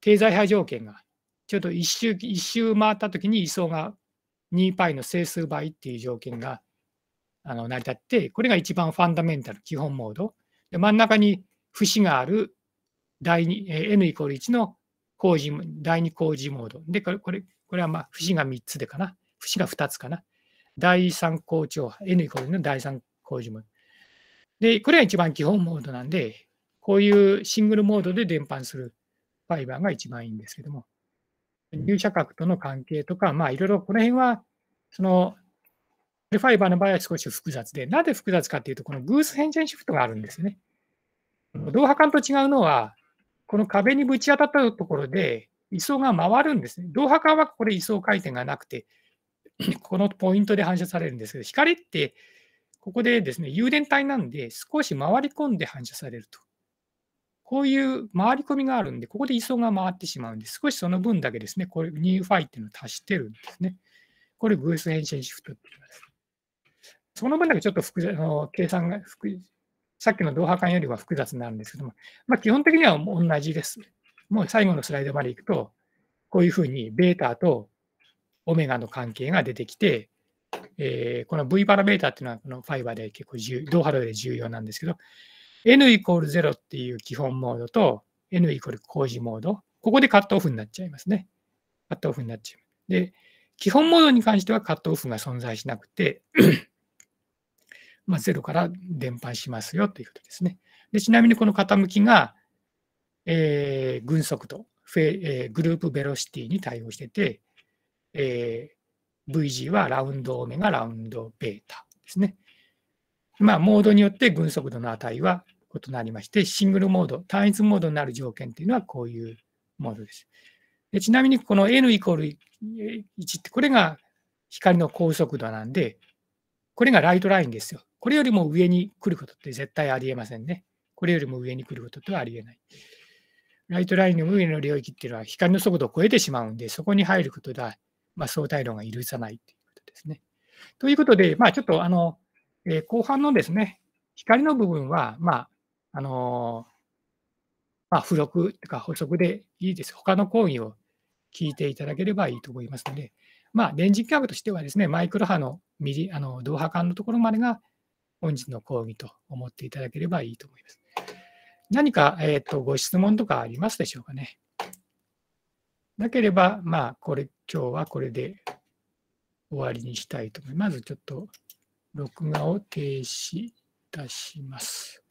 Speaker 1: 経済波条件がちょっと一周一周回った時に位相が 2π の整数倍っていう条件があの成り立って、これが一番ファンダメンタル、基本モード。で真ん中に節がある第 n イコール1の工事第2工事モード。で、これこれこれはまあ節が3つでかな。節が2つかな。第3工長波、n イコールの第3工事モード。で、これが一番基本モードなんで、こういうシングルモードで伝播するファイバーが一番いいんですけども、入射角との関係とか、まあいろいろこの辺は、そので、ファイバーの場合は少し複雑で、なぜ複雑かというと、このース変遷シフトがあるんですね。同波管と違うのは、この壁にぶち当たったところで、位相が回るんですね。同波管はこれ位相回転がなくて、このポイントで反射されるんですけど、光って、ここでですね、誘電体なんで、少し回り込んで反射されると。こういう回り込みがあるんで、ここで位相が回ってしまうんで、少しその分だけですね、これ、ニューファイっていうのを足してるんですね。これ、ース変遷シフトって言います。その分だけちょっと複雑の計算が複、さっきの同波間よりは複雑になるんですけども、まあ、基本的には同じです。もう最後のスライドまで行くと、こういうふうにベータとオメガの関係が出てきて、えー、この V パラベータっていうのはこのファイバーで結構重、同波動で重要なんですけど、N イコール0っていう基本モードと N イコール工事モード、ここでカットオフになっちゃいますね。カットオフになっちゃう。で、基本モードに関してはカットオフが存在しなくてまあ、0から伝播しますよということですね。でちなみにこの傾きが、えー、群速度フェ、えー、グループベロシティに対応してて、えー、VG はラウンドオメガラウンドベータですね。まあ、モードによって群速度の値は異なりまして、シングルモード、単一モードになる条件というのはこういうモードです。でちなみにこの n イコール1ってこれが光の高速度なんで、これがライトラインですよ。これよりも上に来ることって絶対ありえませんね。これよりも上に来ることってはありえない。ライトラインの上の領域っていうのは光の速度を超えてしまうんで、そこに入ることだ、まあ、相対論が許さないということですね。ということで、まあ、ちょっとあの、えー、後半のですね、光の部分は、まあ、あのー、まあ、付録とか補足でいいです。他の講義を聞いていただければいいと思いますので。まあ、電磁気学としてはですね、マイクロ波のミリあの同波間のところまでが本日の講義と思っていただければいいと思います。何か、えーと、とご質問とかありますでしょうかね。なければ、まあ、これ、今日はこれで終わりにしたいと思います。まずちょっと録画を停止いたします。